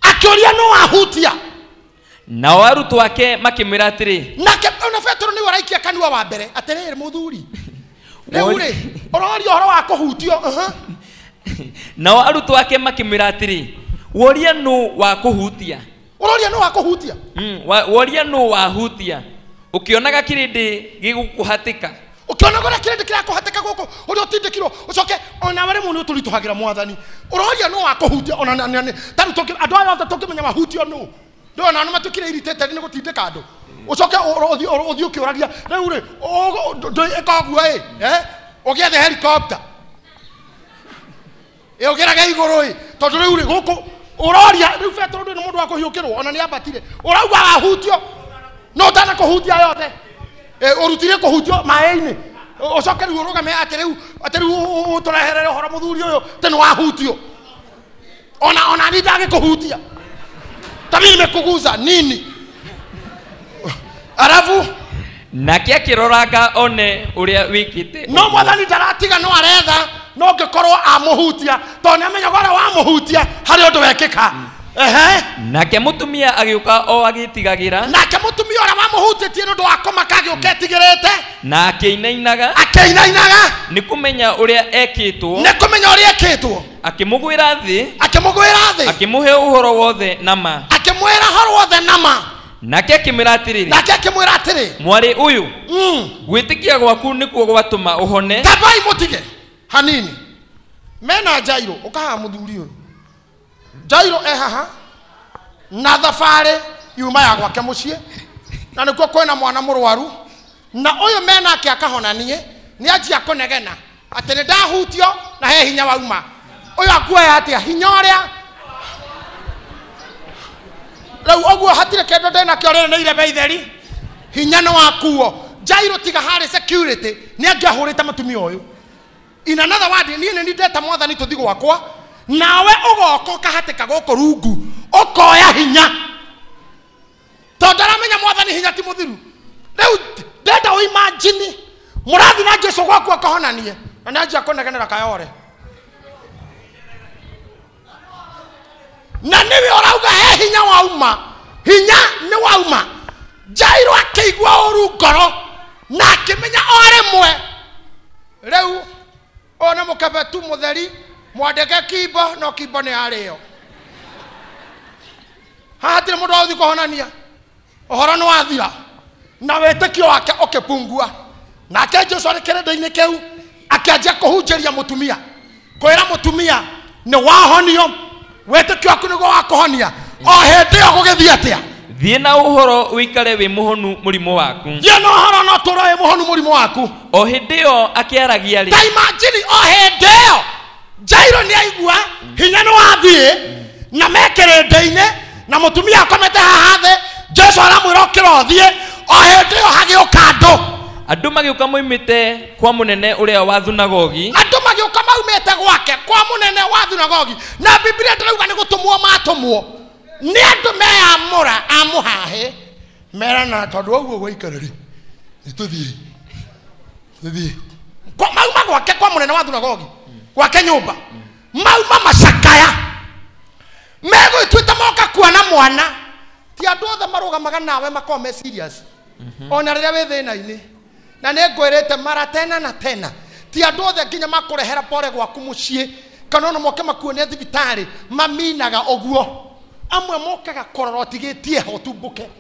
akĩũria no wahutia nao arutwo ake makĩmwĩra atĩrĩ nake ona betero nĩwe araikia kanua wa mbere atĩrĩrĩ mũthuri rĩu rĩ ũroria ũhoro wa kũhutio uh-huh. nao arutwo ake makĩmwĩra atĩrĩ woria nũ wa kũhutia ũroria nũ wa kũhutia mm, woria nũ wahutia ũkĩonaga kĩrĩndĩ gĩgũkũhatĩka ukiona gora kirindi kirakuhatika guku uri utindikirwo ucoke ona wari mundu turituhagira mwathani uroria wa wakuhutia ona tarä andu aya othe tå ngä menya mahutio nuu ndå na nä matwä kire iritä nä gå tindä ka andå å coke å thiä å kä å ragia rä u rä ä koguo ä å gä ethe helikopta ä å gä rage igå rå tondå rä å roria rä u ndå nä må ndå wa kå hiå kä rwo ona nä ambatire å rauga no å tana kå hutia yothe å rutire kå hutio maä-inä å coke rä u å rå game atä tå reherere å horo må thuri å yå tä nä wahutio ona ona nä ndagä kå hutia mimi nimekuguza nini arabu nake akiroranga one uria wikite no mwathani ndaratiga no aretha no ngikorwo amuhutia to niamenyaga uria wamuhutia harĩ ũndũ wekĩka mm nake mutumia agiuka o agitigagira nake mutumia uria wamuhutitie nundu wa komaka agiuka etigirite na akiinainaga akiinainaga ni kumenya uria ekitwo ni kumenya uria ekitwo akimugwira thi akimugwira thi akimuhe uhoro wothe nama akimwira horo wothe nama nake akimwira atiriri nake akimwira atiri mwari uyu mm. gwitikia gwaku nikuo gwatuma uhone tabai mutige hanini mena jairo ukaha muthuri uyu Jairo e haha na thabarä yuma ya gwake ciä na kwä na mwana rwaru na yå menake akahonanie nä anjia negena atä nä ndahutio na he hinya wauma yå akuoya atĩa hinya ũrĩa rĩu ũguo hatirĩ kĩndũ ndĩnakĩo rĩrĩ nĩ irebe beitheri hinya nä wakuo jairo tiga harĩ security nĩ angĩahũrĩte mũtumia ũyũ inanatha wadi niĩ nĩ ndeta mwathani tũthi gwakwa nawe ugokoka hatika gukora rungu, ukoya hinya tondu aramenya mwathani hinya ti muthiru riu ndenda uimajini murathi na jesu gwaku akohonanie na nianjia kunegenera kayore na niwe urauga he hinya wauma hinya ni wauma jairo akiigua uru ngoro na akimenya o rimwe riu uyu ni mukebetu mutheri mwandeke kimbo no kimbo nä arä o hahatirä må ndå agå thiä kå honania å horo nä wathira na wä kio wake å kä pungua nake jesu arä kä rä ndä-inä kä u anjia kå hunjä ria må tumia kwä ra må tumia nä wahonio wä tä kio waku nä guo wakå honia o hä ndä ä yo gå gä thiä atä a thiä na uhoro ikare wä muhonu murimu waku thiä na horo no tå ro wä muhonu murimu waku o hä ndä ä yo akä aragia rä o hä ndä ä yo jairo nä aigua hinya nä wathiä na mekere ndä-inä na må tumia akomete haha thä jesu aramwä ra å kä ra å thiä o hä ndä ä yo hagä å ka andå andå magä å ka moimä te kwa må nene å rä a wa thunagogi andå magä å ka maumä te gwake kwa må nene wa thunagogi na bibilia ndärauga nä gå tå mwo matå mwo nä andå meyamå ra amå hahä merana tondå wa uguo gwaikarari nä tå thiä tå thiä mauma gwake kwa må nene wa thunagogi gwake nyumba mauma macakaya megwituite moka kuona mwana ti andå othe marå nawe makorwo me serious mhm. ona rä rä a wä thä na-inä na nä ngwä te mara tena na tena ti andå othe nginya makå pore gwaku må ciä kana ona moke makuone thibitarä maminaga å guo amwe mokaga kororo tigä tie ho tumbå ke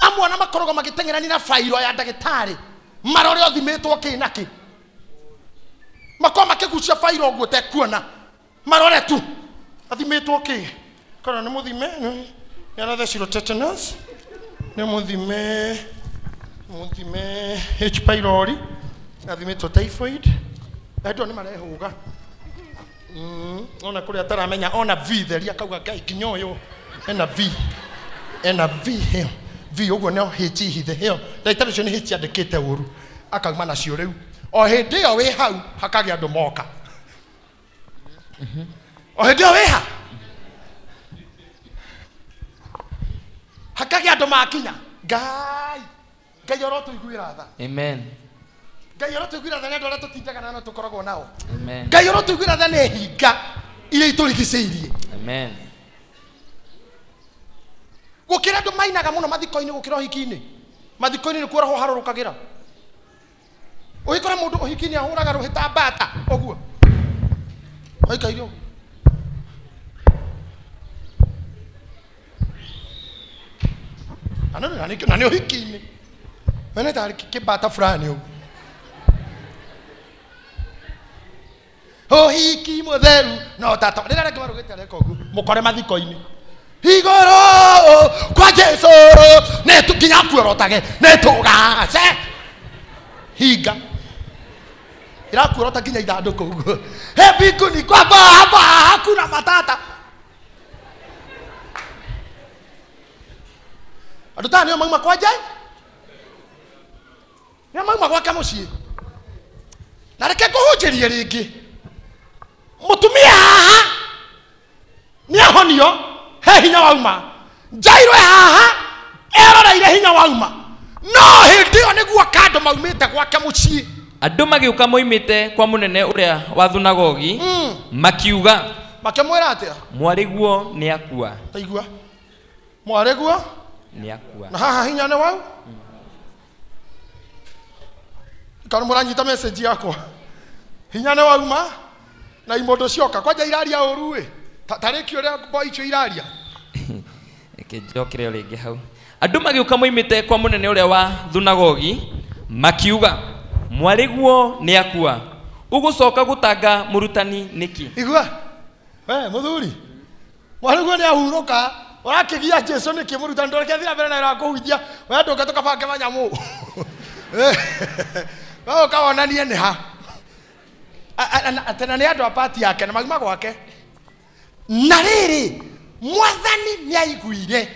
amwe ona makoragwo magä na bairo ya ndagä tarä marore uthimitwo kä na kä makorwo makä gucia bairo tekuona marore tu athimitwo kä kana nä må thime nä shiro tetanus nä må thime må thime h pylori athimitwo typhoid endwo nä marehåga mm, ona kå rä ataramenya ona v theria kauga ngai nginya å yå ena v ena v hä vi å guo nä o hä nji hithe ä yo ndagĩtarĩ ũcio nĩ hä ci andä kä te å ru akauma nacio rä u o hä ndä ä yo wä hau hakagä andå moka o hä ndä ä yo wä ha hakagä andå makinya ngai ngai oro tå iguira ra amen ngai oro tå iguira tha nä andå arä a tå tindaga nano tå koragwo nao ngai oro tå iguä ra tha nä hinga iria itå rigicä irie gukira ndu mainaga muno mathiko-ini gukira uhiki-ini mathiko-ini ho roho harũrũkagira ũgĩkora mũndũ ũhiki-ini ahũraga rũhĩ ta mbata ũguo aikaire ũguo na nĩ ũhiki-inĩ wene bata kĩmbata fulani ũguo ũhiki mũtheru no tata rĩrĩa rĩngĩ marũgĩte areka ũguo mukore mathiko-inĩ igoro kwa jesu nginya kuorotage nĩ tũgace hinga ĩrakuorota nginya ithandũkũ guo he mbinguni kwa matata andå taa nä o mauma kwa nä o mauma gwake må ciä na reke ngå hå njä rie rä ngä må tumia haha nä ahonio he hinya wauma njairwe haha eroreire hinya wauma no hindi ĩyo nĩguo kandũ maumite gwake mũciĩ andũ magĩũka moimĩte kwa munene uria wa thunagogi hmm. makiuga makĩmwĩra atia mwariguo ni akua taigua mwariguo ni akua na haha hinya nĩ wau kana mũranyita message yakwa hinya nĩ wauma na imũndũ cioka kwanja iraria ũru tarä ki å rä a mbo icio iraria kä re rä ngä hau andå magä å ka moimä kwa må nene å rä a wa thunagogi makiuga mwarä guo nä akua å gå coka gå tanga må rutani nä kä igua må thuri mwarä guo nä ahurå ka å rakä gia jesu nä kä må rutani ndå reke mbere na wä ra kå huithia we ndå nge tå kabange manyamå we å kawonanie nä ha tena nä andå apati yake na magima gwake na riri mwathani nä aiguire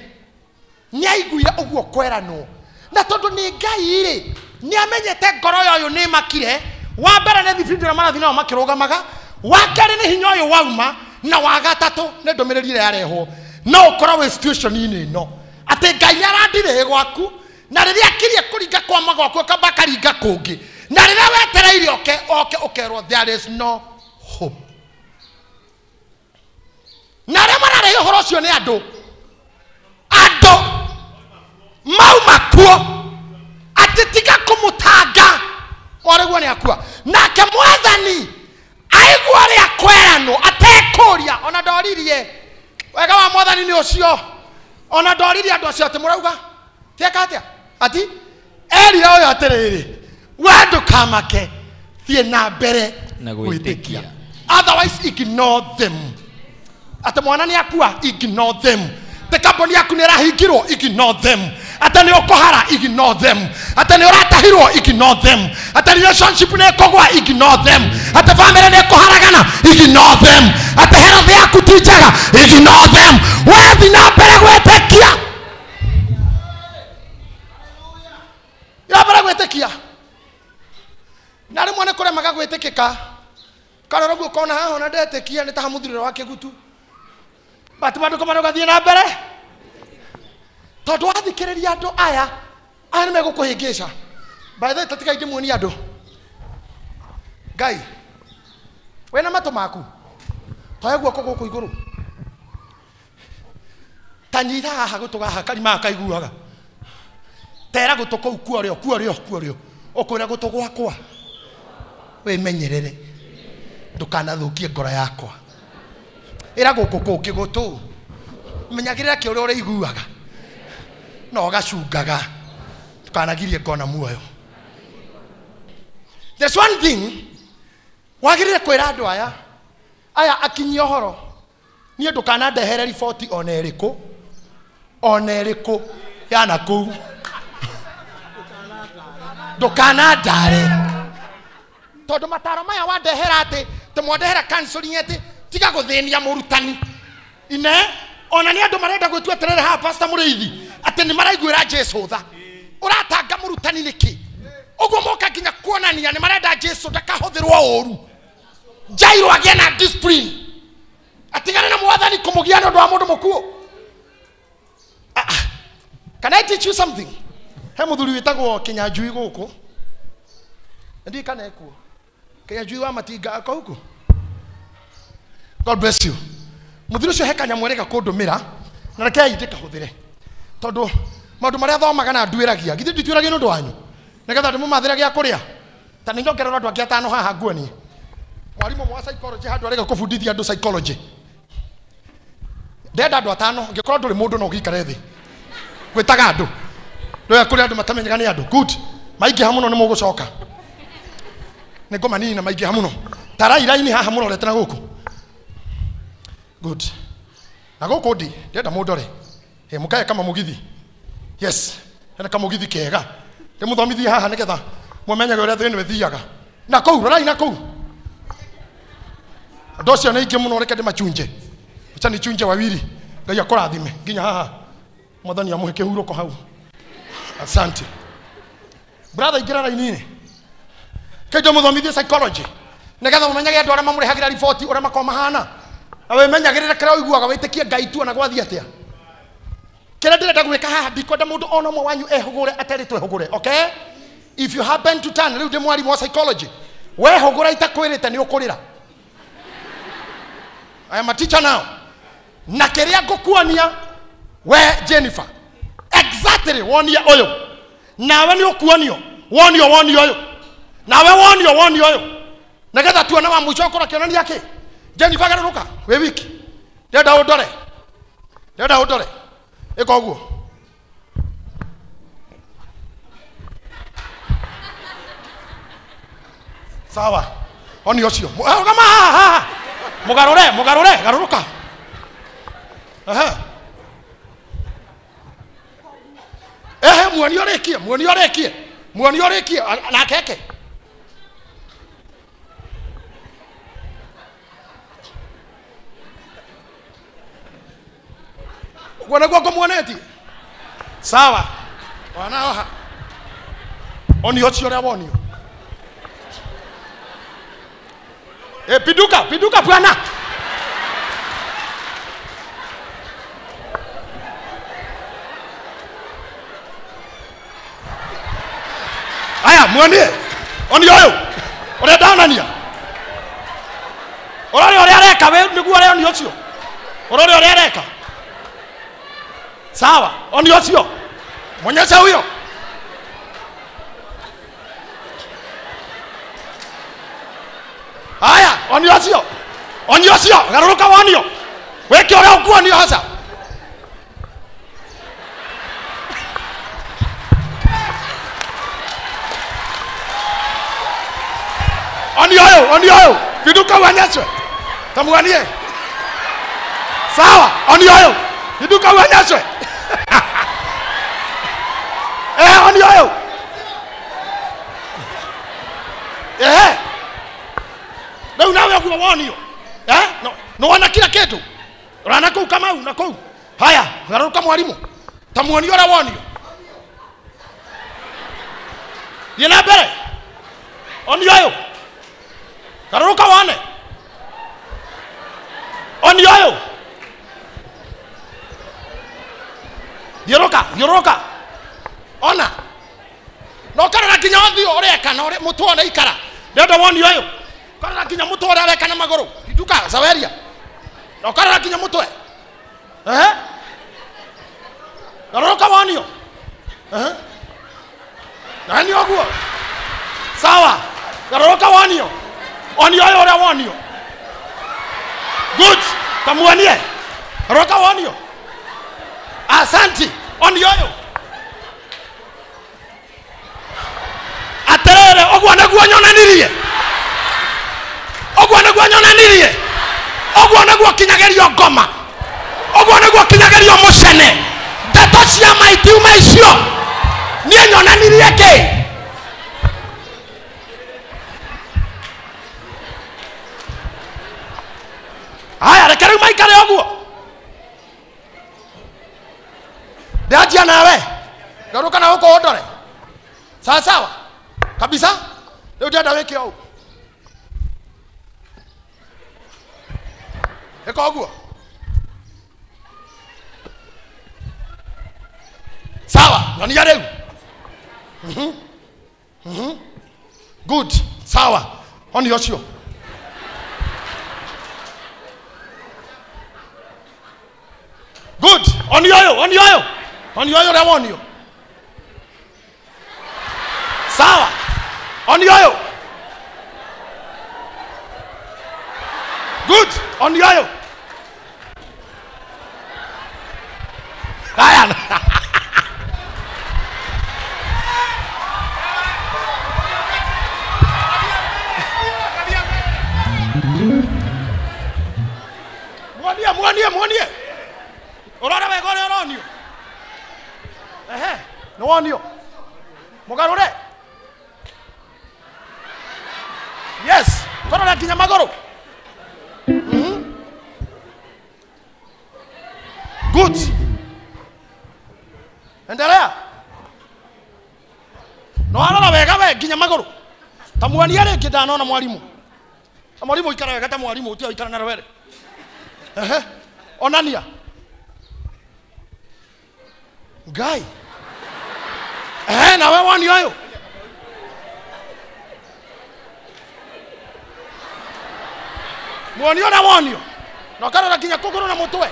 nä aiguire å guo kweranwo na tondå nä ngai nä amenyete ngoro ya å yå nä makire wa mbere nä thibindi rä marathi nao makä rå gamaga wa kerä nä hinya å yå wauma na wa gatatå nä ndå mä rä ri ä yarehwo no å korwo inä no atä ngai arandirä gwaku na rä rä a akirie kå ringa kwa magwaku kamba akaringa kå ngä na rä rä a wetereire oke oke å kerwo no na arĩa mararehe ũhoro ũcio nĩ andũ andũ mau kuo atĩ tiga kũmũtanga orĩguo nĩ akua nake mwathani aigua rĩa kweranwo atekũũria ona ndoririe wega wa mwathani nĩ ũcio ona ndoririe andũ acio atĩ mũrauga tieka atĩa ati erire ũyũ atĩrĩrĩ we ndũkamake thiĩ na mbere gwĩtĩkia otherwise ignore them atä mwana nä akua ignore them tä kamboni yaku nä ärahingirwo ignore them atä nä å ignore them atä nä å ratahirwo ignore them atä relationship nä kågwa ignore them atä bamä nä kåharagana ignore them atä heroth yaku ti njega ignore them wethi na mbere gwätäkia ya mbere gwätäkia na rä mwe nä kå remaga gwä tä karoroguo kona haha ona ndetä kia nä taha må thurä wake gutu matumanduko mano gathiä na mbere tondå wathikä rä ria andå aya aya nä megå kå hä ngä ca mbathe tatigai ndä muonia andå ngai wä na matå maku toe guoko gå kå igå rå tanyita haha gå tå gaha karima kaiguaga tera gå tå kå u kuo rä o kuo rä o kuo rä o å kå rä gå tå gwakwa wä menyerere ndå kie ngora yakwa ira guku kungi gutu menyagirira kä uri rä a å rä iguaga no gacungaga kanagirie ngona muoyo there's one thing wagirire kwä ra andå aya aya akinyia å horo niä ndå kanandehere riboti ona ä kå ona ä kå ya na kå u ndå kanandare tondå mataro maya wandehera atä tä mwandehera kancorinä tiga guthĩnia mũrutani ine ona nĩ andũ marenda gwĩtua terere haha pasta mũrĩithi atĩ nĩ maraiguĩra jesu tha ũratanga mũrutani nĩkĩ ũguo moka nginya kuonania nĩ marenda jesu ndakahũthĩrwo ũũru jairo agĩe na discipline atigane na mwathani kũmũgia nĩ ũndũ wa mũndũ mũkuũ ah, ah. can i teach you something he mũthuri wĩtagwo kĩnyanjui gũkũ ndiĩ kana ekuo kĩnyanjui wa matinga akohuku god bless you muthiri ucio he kanyamũ areka kũndũmĩra na rekei ndĩkahũthĩre tondũ maũndũ marĩa thomaga na nduĩragia githĩ ndituĩragia nĩ ũndũ wanyu nĩgetha ndĩmũmathĩre gĩa kũrĩa ta nĩ nyongerera andũ angĩ atano haha nguonie mwarimũ mwa psychology handũ areka kũbundithia andũ psychology ndenda andũ atano ngĩkorwo ndũrĩ mũndũ no ũgĩikare thĩ gwĩtaga andũ ndũya kũrĩ andũ matamenyaga nĩ andũ good maingĩha mũno nĩ mũgũcoka nĩ ngũmanini na maingĩha mũno tarairaini haha mũrorete na gũkũ good na gå kå ndä ndärenda må ndore må kae kamamugithi yes ena kamugithi kega ndä må thomithie haha nä getha mwamenyaga å rä a thä nä thiaga na kå u rorai na kå u andå acio nä aingä må no reke ndä macunje cani chunje wawili ngai akå rathime nginya haha mwathani amå he kä hurå ko hau asante bratha ingä ra raini-inä kä ndå må thomithie psychology nä getha må menyage andå arä a mamå rä hagä ra riboti å rä a makorwo mahana na we menyagä rä uiguaga wä tä kie ngai tu ona gwathiä atä a kä rä a ndä renda gwä ka haha ndikwenda må ndå ona mwe wanyu ehå gå re atarä twehå gå re okay if you happen to turn rä u ndä mwarimå wa psychology wehå gå ra itakwä rä te nä å kå rä ra maticha nao na kä rä a ngå kuonia we jennifer exactly wonia å yå nawe nä å kuonio wonio wonio å yå nawe wonio wonio å yå nagetha tuona wa må ico å korwo kä onania kä njeni kwagaruruka wi wiki ndenda undore ndenda undore ika uguo sawa oni ucio rugama haha mugarure mugarure garuruka ehe muoni urikie muoni urikie muoni urikie nakeke wanakuwa mwaneti sawa wanaoha onio cio ria wonio e, piduka piduka bwana aya mwonie onio uyu urenda onania urore uria areka niguo uria onio ucio urore uria areka sawa ondio sio mwonyesha huyo haya ondio sio ondio sio garuruka wonio weke uria ukuonio hasa ondio yo viduka uonyeshwe tamuganie sawa ondio viduka uonyeshwe hao ndio wewe eh na unawe kuwaona hiyo eh no, no wana kila kitu rana kwa kama una kwa haya unaruka mwalimu tamuonio la wonio yena mbere onio yo karuka wane onio yo Yoroka, Yoroka. arekana ore mutu ona ikara ndondo woni uyu korera kinya mutu ore arekana maguru nduka zaweria na korera kinya mutwe eh garoka wonio eh nani oguo sawa garoka wonio onio uyu ore yo good tamuonie roka yo asanti onio uyu rere ogwanda guonyonanirie ogwanda guonyonanirie gwo guokinyagerio ngoma gwo guokinyagerio mucene ndeto cia maiti uma icio niĩ nyonanirie ke aya reke rĩu maikare oguo ndĩanjia nawe garũka na gũkũ sawa sawa kabisa leo dada weke sawa nonija rĩu mhm. mhm. good sawa oni ocio good oni oyo oni oyo oni oyo ũrĩa wonio on the oil. Good on the oil. ningä ndanona mwarimå na mwarimå ikara wega ta mwarimå tia ikara na rwere ehe onania ngai ehe nawe wonio å yå muonio na wonio na ukarora kinya kuguru na mutwe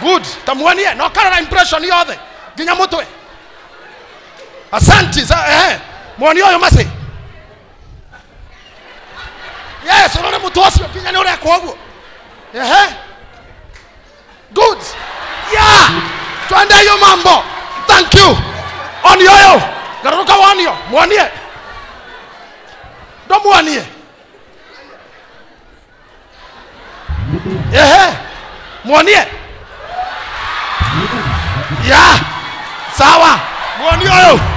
good tamuonie na ukarora impression yothe nginya mutwe za eh muonio uyu masi tosi pinya ni ore kogu ehe good yeah To under your mambo thank you oni yoyo garuka wanio muonie ndo muonie Eh? muonie yeah sawa muonie yoyo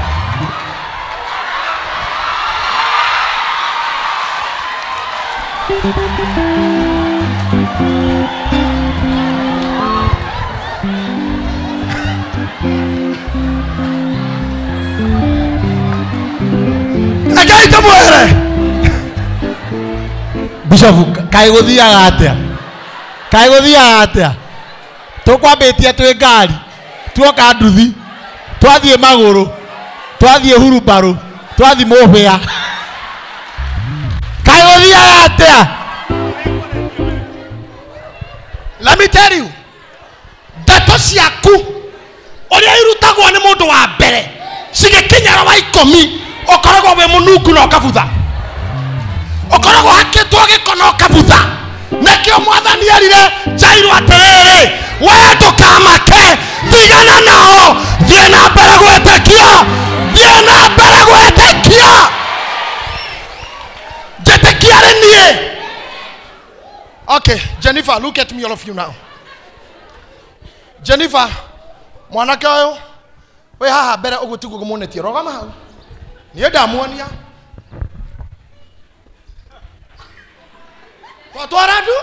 Rekai kamwere Bishofu kai guthiaga atia kai guthiaga atia tukwambitie twi ngari tuoka nduthi twathiĩ magũrũ twathiĩ hurubarũ twathiĩ mũhĩa Nigeria out there. Let me tell you. Ndeto ciaku ũrĩa irutagwo nĩ mũndũ wa mbere cigĩkinyara wa ikũmi ũkoragwo wĩ mũnungu na ũkabutha ũkoragwo hakĩtwo gĩko na ũkabutha nakĩo mwathani erire jairo atĩrĩrĩ wee ndũkamake tigana nao thiĩ na mbere gwĩtĩkia thiĩ na mbere gwĩtĩkia ndiye okay jennifer look at me all of you now jennifer mwanake ũyũ wĩ haha mbere ũguo tiguo mũnĩtie rogama hau niĩ ndamuonia twatwara ndu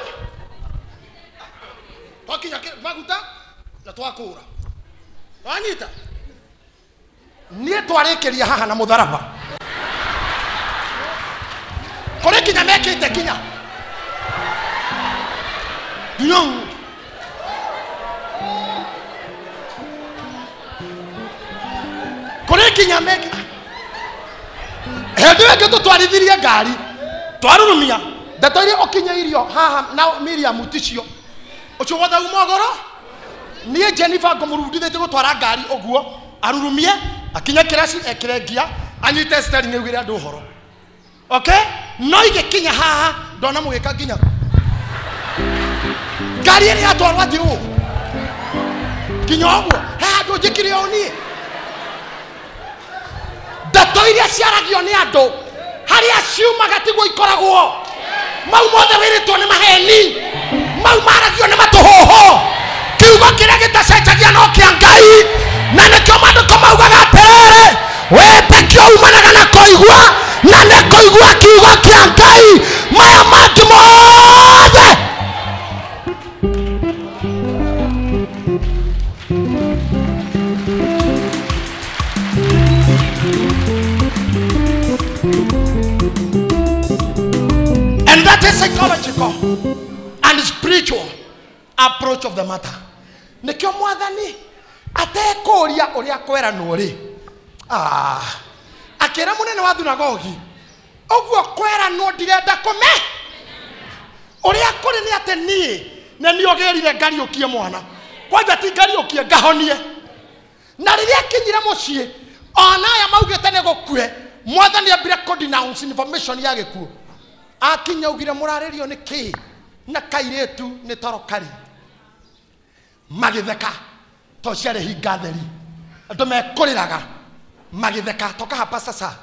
twakinya maguta na twakũra twanyita niĩ twarĩkĩria haha na mũtharaba kore kinya mɛ kete kinya dunyɔn. kore kinya mɛ hɛndɛ yɛ kɛtɔ twarithirie ngari twarurumia ndeto iria ũkinyĩirio haha na miriamu ticio ũcio wothe uma ũgoro niĩ jenifa ngũmũrundithĩtie gũtwara ngari ũguo arurumie akinye kĩraci ekĩre ngia anyite steri nĩugĩre andũ ũhoro okay no igikinya haha ndona mugika nginya ngari ĩrĩa yatwarwo athiĩ ũũ nginya ũguo he handũ njĩkire ũũ niĩ ndeto iria ciaragio nĩ andũ harĩa ciumaga tiguo ikoragwo mau mothe wĩrĩtwo nĩ maheni mau maragio nĩ matũhũhũ kiugo kĩrĩa gĩtacenjagia no kĩa ngai na nĩkĩo mandĩko maugaga atĩrĩrĩ wĩtĩkio umanaga na kũigua na nä kå igua kiugo kä a ngai maya mangä mothe and that is psychological and spiritual approach of the matter nä kä o mwathani atekå ria å rä a kweranwo rä ah akira munene wa thunagogi kwera kweranwo ndirenda kome uria kuri ni ate ni na ni ngari ukie mwana kwanja ti ukie ngahonie na riria akinyire mucie ona aya maugite ni gukue mwathani ambire kudenounce information ya gikuo akinya ugire murarerio ni ki na kairetu ni torokari magitheka to ciarä hinga theri andå mekorä raga magitheka toka hapa sasa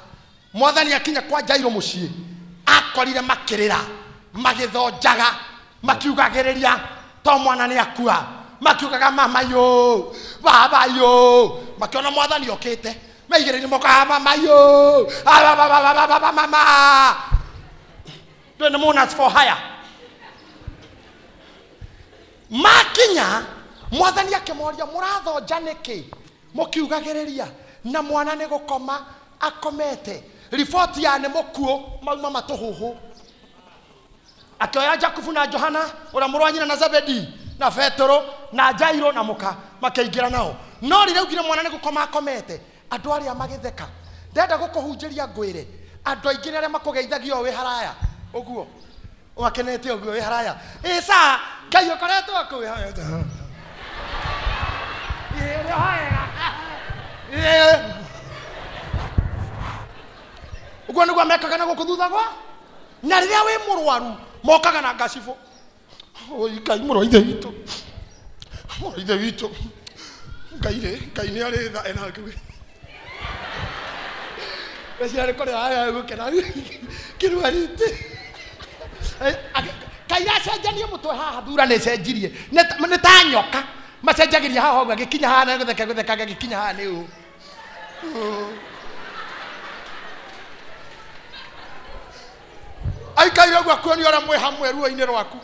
mwathani akinya kwa jairo mucii akorire makirira magithonjaga makiugagiriria to mwana ni akua makiugaga mama yo baba yo makiona mwathani okite maigiririe moko ha mama yo ah, mama ndio ni munas for hire makinya mwathani akimoria murathonja niki mukiugagiriria na mwana nä gå koma akomete riboti ya nä må kuå mauma matå hå hå oya jakubu na johana å rä a må rwanyina na zabedi na betero na jairo na må ka makäingä ra nao no rä rä mwana nä gå koma akomete andå arä a magä theka ndenda gå kå hunjä ria ngwä re andå aingä nä arä a makå geithagia wä haraya å guo wakenete å guo wä haraya ä ngai å koretwo kå Eh. guo nä guo mekaga na guku thutha gwa na riria wi murwaru mokaga na ngacibu ngai må rwa ithe witå må rwa ithe witå ngai rä ngai nä arä tha ena ngui reciarä korä aya gå kena kä ruaritä eh, ngai acenjanie må twe haha thura nä cenjirie nä ta nyoka macenjagä ria haha gä kinya haha nä gå theka gå theka gagä kinya haha nä å aikaire ũguo kuonio ora mwe hamwe ruo ine rwaku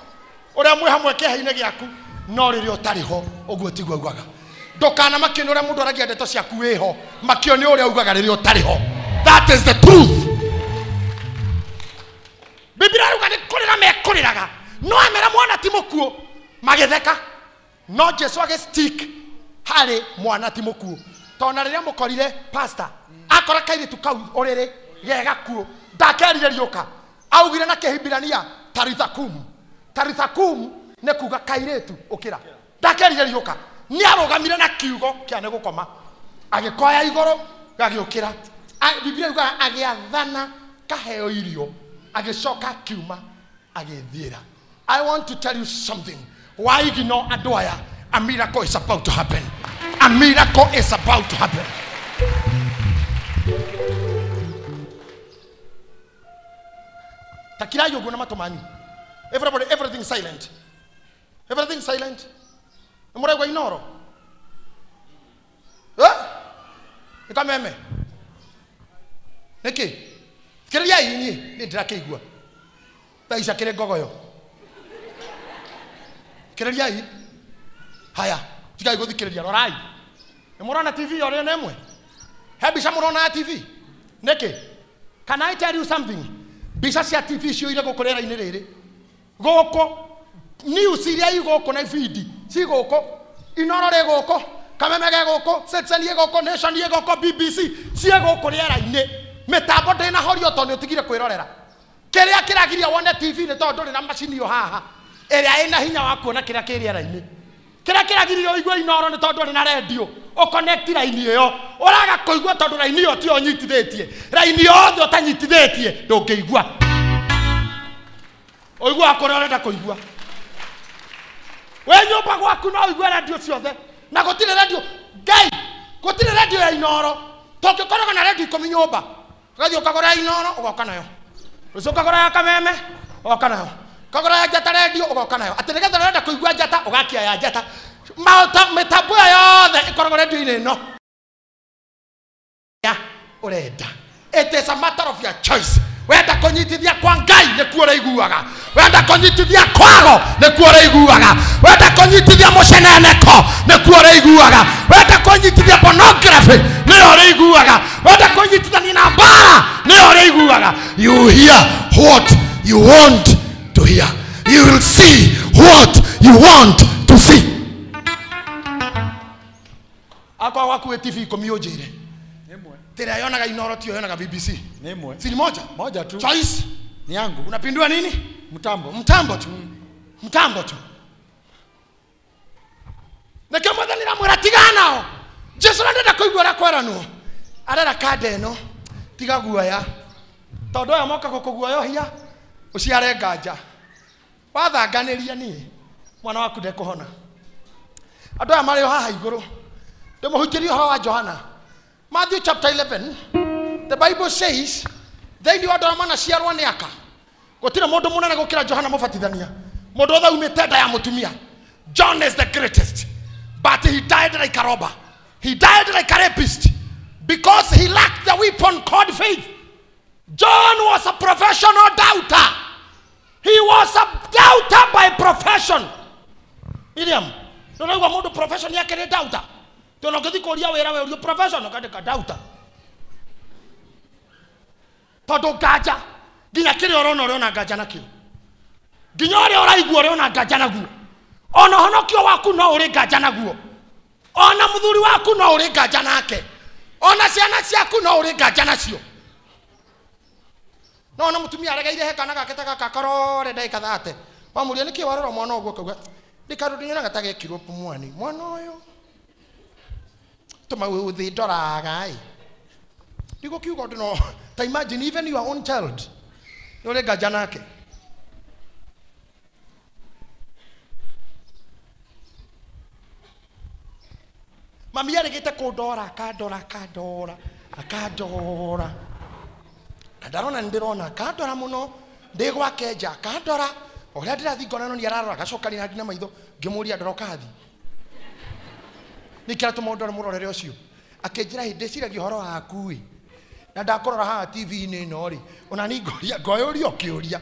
ora mwe hamwe ke inĩ giaku no riri utari ho ũguo tiguo augaga dokana makino ora mundu aragia ndeto ciaku wĩ ho makio ni ũrĩa aguaga riri utari ho that is the truth bibira ruga kurira me kuriraga no amera mwana ti mũkuũ magĩtheka no jesu stick hari mwana ti tona rä rä a må korire akora kairitu kau å rä rä gegakuå ndakerire riåka augire na kä hibirania tarithakumu tarithakumu nä kuga kairitu å kä ra ndakerire riåka nä gamire na kiugo kä a nä gå koma agä koya igå gagä å kä ra bibiria yugaga agä athana kaheo irio agä coka kiuma agä thiä ra i want to tell you something waigino andå aya A miracle is about to happen. A miracle is about to happen. Takirayo gunamatoma Everybody, everything silent. Everything silent. Murego inoro. Eh? Itameme. Niki. Kiria yinyi ni ndirake igua. Taisha kire gogoyo. Kiria yinyi haya tigai guthikiriria rorai nimurona tv ori ne mwe he mbica murona tv niki can i tell you something mbica cia tv ciũire gũkũ rĩera-inĩ rĩrĩ gũkũ news iria igũkũ na ibindi cigũkũ inoro rĩ gũkũ kamemege ge gũkũ citizen ĩ gũkũ nation ĩ gũkũ bbc ciĩ gũkũ rĩera-inĩ mĩtambo ndĩnahorio tondũ nĩ ũtigire kwĩrorera kĩrĩa kĩragiria wone tv nĩ tondũ ndũrĩ na macini yo haha ĩrĩa ĩna hinya wa kuona kĩrĩa kĩ rĩera-inĩ kä rä kiragirio igue inoro nä tondå arä na rendio å raini ä yo å raga kå igua tondå raini ä yo tio nyitithä tie raini yothe å tanyitithä tie ndå ngä igua å igua kå rä a å renda kå igua wä nyå mba gwaku no å igue rendio ciothe na gå tirä rendio ngai gå tirä rendio ya inoro ngä koragwo na rendio ikå mi nyå mba å gathiä å kagå ra ya inoro å goka nayo rå cio å kagå ra ya kameme å goka nayo kagora ya njata rendio ugoka nayo atä nä getha renda kå igua njata å gakia ya njata mä ä yothe ä koragwo rendio-inä ä no å renda it is a matter of your choice wenda kunyitithia kwa ngai nikuo iguaga wenda kunyitithia kwago nikuo uraiguaga wenda kunyitithia muceneneko nikuo iguaga wenda kunyitithia pornography niyo iguaga wenda kunyitithania na mbara niyo uraiguaga you hear what you want to hear. You will see what you want to see. akwa wakuwe tv ikumi unjire tira yonaga inoro tio yonaga bbc ni si moja moja tu choice ni yangu unapindua nini mtambo mtambo tu mm. mtambo tu na nakio mwathani ramwira tiga nao jesu arenda kuigua ria kweranwo adada kade no tiga guoya tondu aya moka gukuguoya hiya uciare nganja wathanganäria niä mwana waku ndekåhona andå aya marä o haha igå rå ndä må hunjä rie å wa johana matthew chapter 11 the bible says thäinä wa andå arä a manaciarwo nä aka gå tirä må ndå må nene gå kä ra johana må batithania må ndå å te nda ya må tumia john is the greatest but he died like a robber he died like a rapist because he lacked the weapon called faith john was a professional doubter he was a doubter by profession iriam ndåraigua må profession yake nä doubter tondå ngä thi kå ria ra we rio profession ũkandä a doubter tondå nganja nginya kä rä a å rona nganja nakä nginya å rä a å raigua å rä ona nganja naguo ona honokio waku no å rä nganja naguo ona må thuri waku no å rä nganja nake ona ciana ciaku no å rä nganja nacio no ona mutumia aregeire he kana gake ta gaka karore ndagika thate wamuria nä kä warora mwana å guo kauga nä karå ndä nyonaga ta mwani mwana å yå tå maå thä ndoraga ä ndigå kiuga ndä no ta imagine even your own child nä å rä nganja nake mami arä gä te kå ndora akandora akandora akandora na ndarona ndirona ndä muno akandora må no ndä gwake nja akandora o rä a ndä rathi ararora gacokari na ndina maitho ngimuria må ria ndora kathi nä kä ratå må ndora må rorere å cio akä njä waku ä na ndakorora haha tv-inä ä no rä ona ni ngoria ngoä ria å kä å ria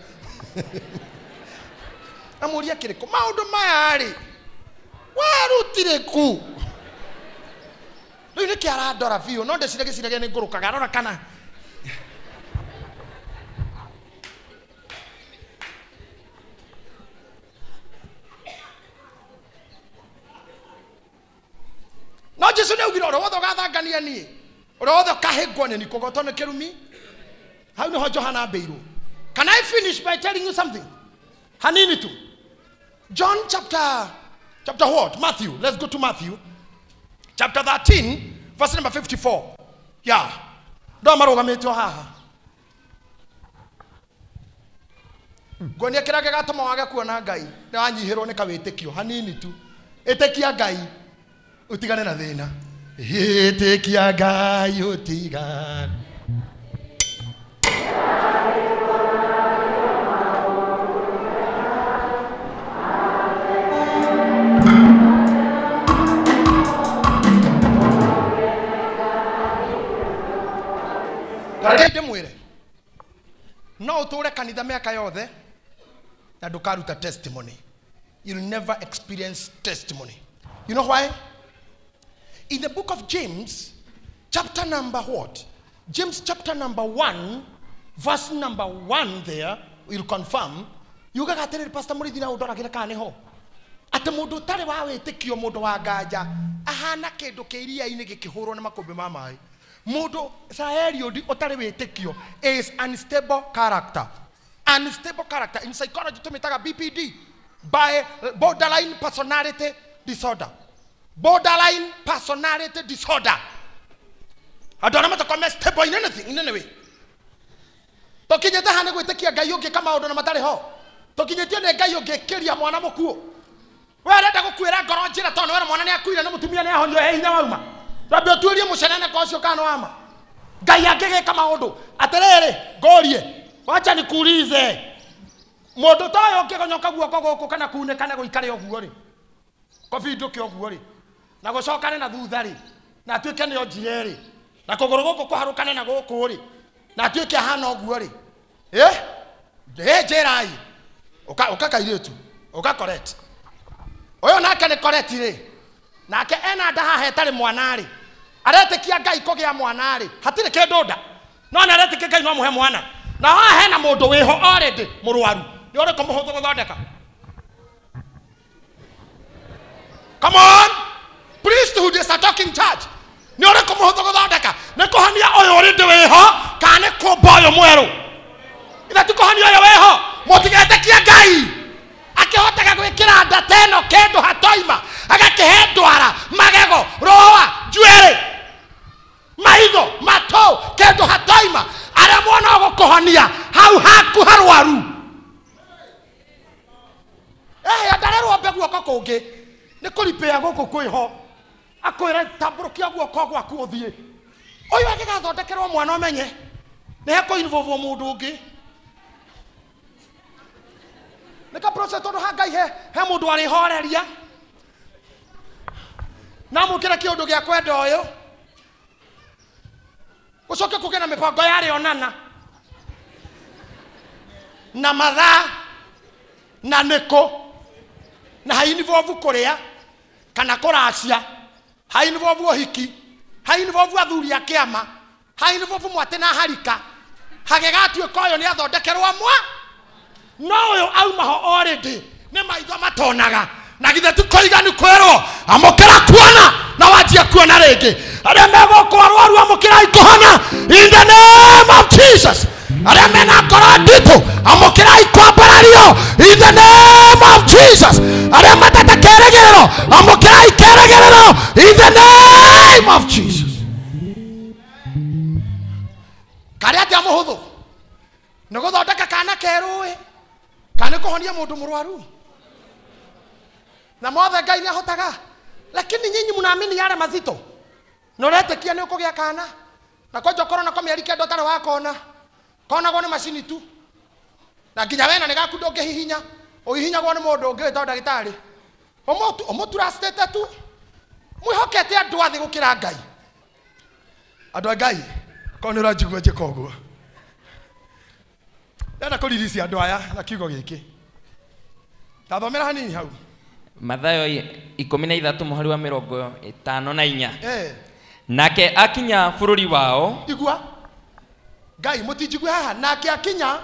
amå maya ri warutirä ku rä u nä kä arandora no ndä ciragia ni ngurukaga ngå rora kana no jesu ne ugira å wotho gathangania niä å wotho wothe å kahängwo nä nikå gotwo nä kä rumi hau johana ambä can i finish by telling you something hanini tu john chapter chapter what matthew let's go to matthew chapter 13 verse number 54 yeah ndo marå gamä te o haha ngonia kä rä a kuona ngai ne wanyihä ne nä hanini tu ä ngai utigane na thina hitikia ngai utigane reke ndimwire no uture kanitha miaka yothe na ndukaruta testimony you'll never experience testimony you know why In the book of James, chapter number what? James chapter number one, verse number one there, will confirm, yugaga atĩrĩrĩ pastor mũrĩthina ũndoragĩra kana nĩho atĩ mũndũ ũtarĩ wa wĩtĩkio mũndũ wa nganja ahana kĩndũ kĩ iria-inĩ gĩkĩhũrwo na makũmbĩ ma maĩ mũndũ saeliod ũtarĩ wĩtĩkio is unstable character unstable character in psychology tũmĩtaga bpd by eh, borderline personality disorder borderline personality disorder. I don't know to comment stable in anything in any way. Tukinyete hane gwitikia gayo ge kama odona na matari ho. Tukinyetio ne gayo ge kiri ya mwana mukuo. We arenda gukuira goro jira tono wera mwana ni akuire na mutumia ni ahonio he hinya wauma. Twambe utuirie mucenene kwa ucio kana wama. Ngai kama odo. Atelele, ngorie. Wacha ni nikuulize. Mundu ta uyu ungigonyoka guoko guku kana kuunekane guikare uguo ri. Kobi nduke uguo ri na gåcokane na thutha rä na atuä ke nä onjire rä na kå gå rå gå kå kå harå kane na gå kå rä na atuä ke ahana å guo rä ä njä rai å ka kairä tu å ka å yå nake nä koreti rä nake ena nda haha mwana rä aretä kia ngai kå gä a mwana rä hatirä kä ndå nda no nä aretä kä ngai no muhe he mwana na haha hena må ndå wä ho orä ndä må rwaru nä å rä kå må hå thå gå thondeka Come on! priesthood is a talking church ni å rä kå må hå thå gå thondeka nä kå honia å yå rä ndä wä ho kana nä kå mba å yå mwerå ithe ti kå honia å yå wä ho må kia ngai akä hoteka gwä kä ra ndata ä no kä ndå hatoima agakä he ndwara magego roa njuärä maitho matå kä ndå hatoima arä a mwona å gå kå honia hau haku harwaru ähä ndarä rwombe guoko kå ngä nä kå ripä a gå kå kwä ho akwä tambårå guo kogwa ku å thiä å gathondekerwo mwana å menye nä hekå invovwo må ndå å ngä nä ha he må ndå arä horeria na må kä re kä å ndå gä a kwenda å yå gå coke kå gä na mä bango yarä onana na mathaa na nä kå na hainivovu kå rä a kana kå racia hai hiki hai nä vovu athuri a kĩama vovu mwatä na harika å yå nä athondekerwo mwa no au maho ho orĩndĩ nä maitho matonaga na githe amå kä ra kuona na wanjie kuona rĩngĩ arĩa megũkwarwaru amũkĩrai kũhona in the name of jesus arä mena ngoro nditu amå kä rai kwambarario in the name of jesus arä a matete kerä gä rä ro amå kä rai gä rä ro in the name of jesus karä atä a må hå thå nä gå kana kerå ä kana nä kå honia må ndå må na mothe ngai nä ahotaga lakini nyinyi mnaamini yale mazito noretekia nä å kå gä a kana na kwanjå korwo nako mä eri kenda tarä wakona konagwo nä macini tu na nginya wena nä gaku ndå ngä hihinya å hihinyagwo nä må ndå å ngä wä to ndagä te tu mwä hokete andå athä gå kä ra ngai andå a ngai korwo nä å ranjigua njä ka å guo ndenda kå riricia andå aya na kiugo gä kä tathomera hanini hau mathayo ikumi na ithatu muhari wa mirongo itano na inya ee. nake akinya bururi wao igua ngai mutinjigue haha nake akinya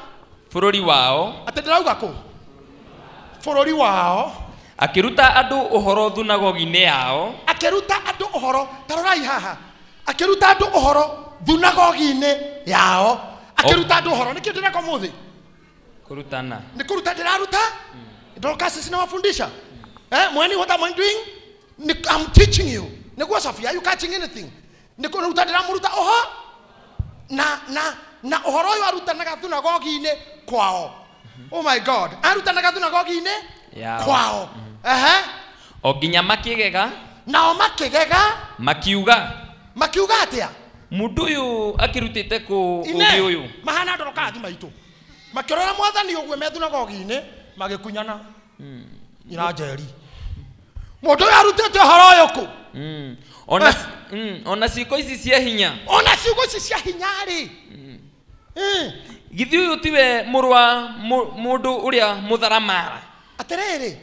bururi wao ati ndirauga ku bururi wao akiruta andu uhoro thunagogi-ini yao akiruta andu uhoro tarorai haha akiruta andu uhoro thunagogi-ini yao akiruta andu uhoro nikio ndireka muthi kurutana ni kuruta ndiraruta mm. Dorcas sinawafundisha mm. eh, mwani what am I doing I'm teaching you niguo Sophia you catching anything ruta nikuruta ndiramuruta oho na na na uhoro uyu arutanaga thunagogi-inĩ kwao oh my god arutanaga thunagogi-inĩ kwao mhm. ehe o nginya makĩgega nao makĩgega makiuga makiuga atia mundu uyu akirutite ku ugi uyu mahana ndoroka athi maitu makirora mwathani ugwe methunagogi-ini magikunyana hmm. iranjeri mm mundu uyu arutite uhoro uyu ku mm. ona eh. mm. ona ciiko ici cia hinya ona ciugo ici cia hinya rĩ mm. eh. githi uyu tiwe murwa mundu uria mutharamara atiriri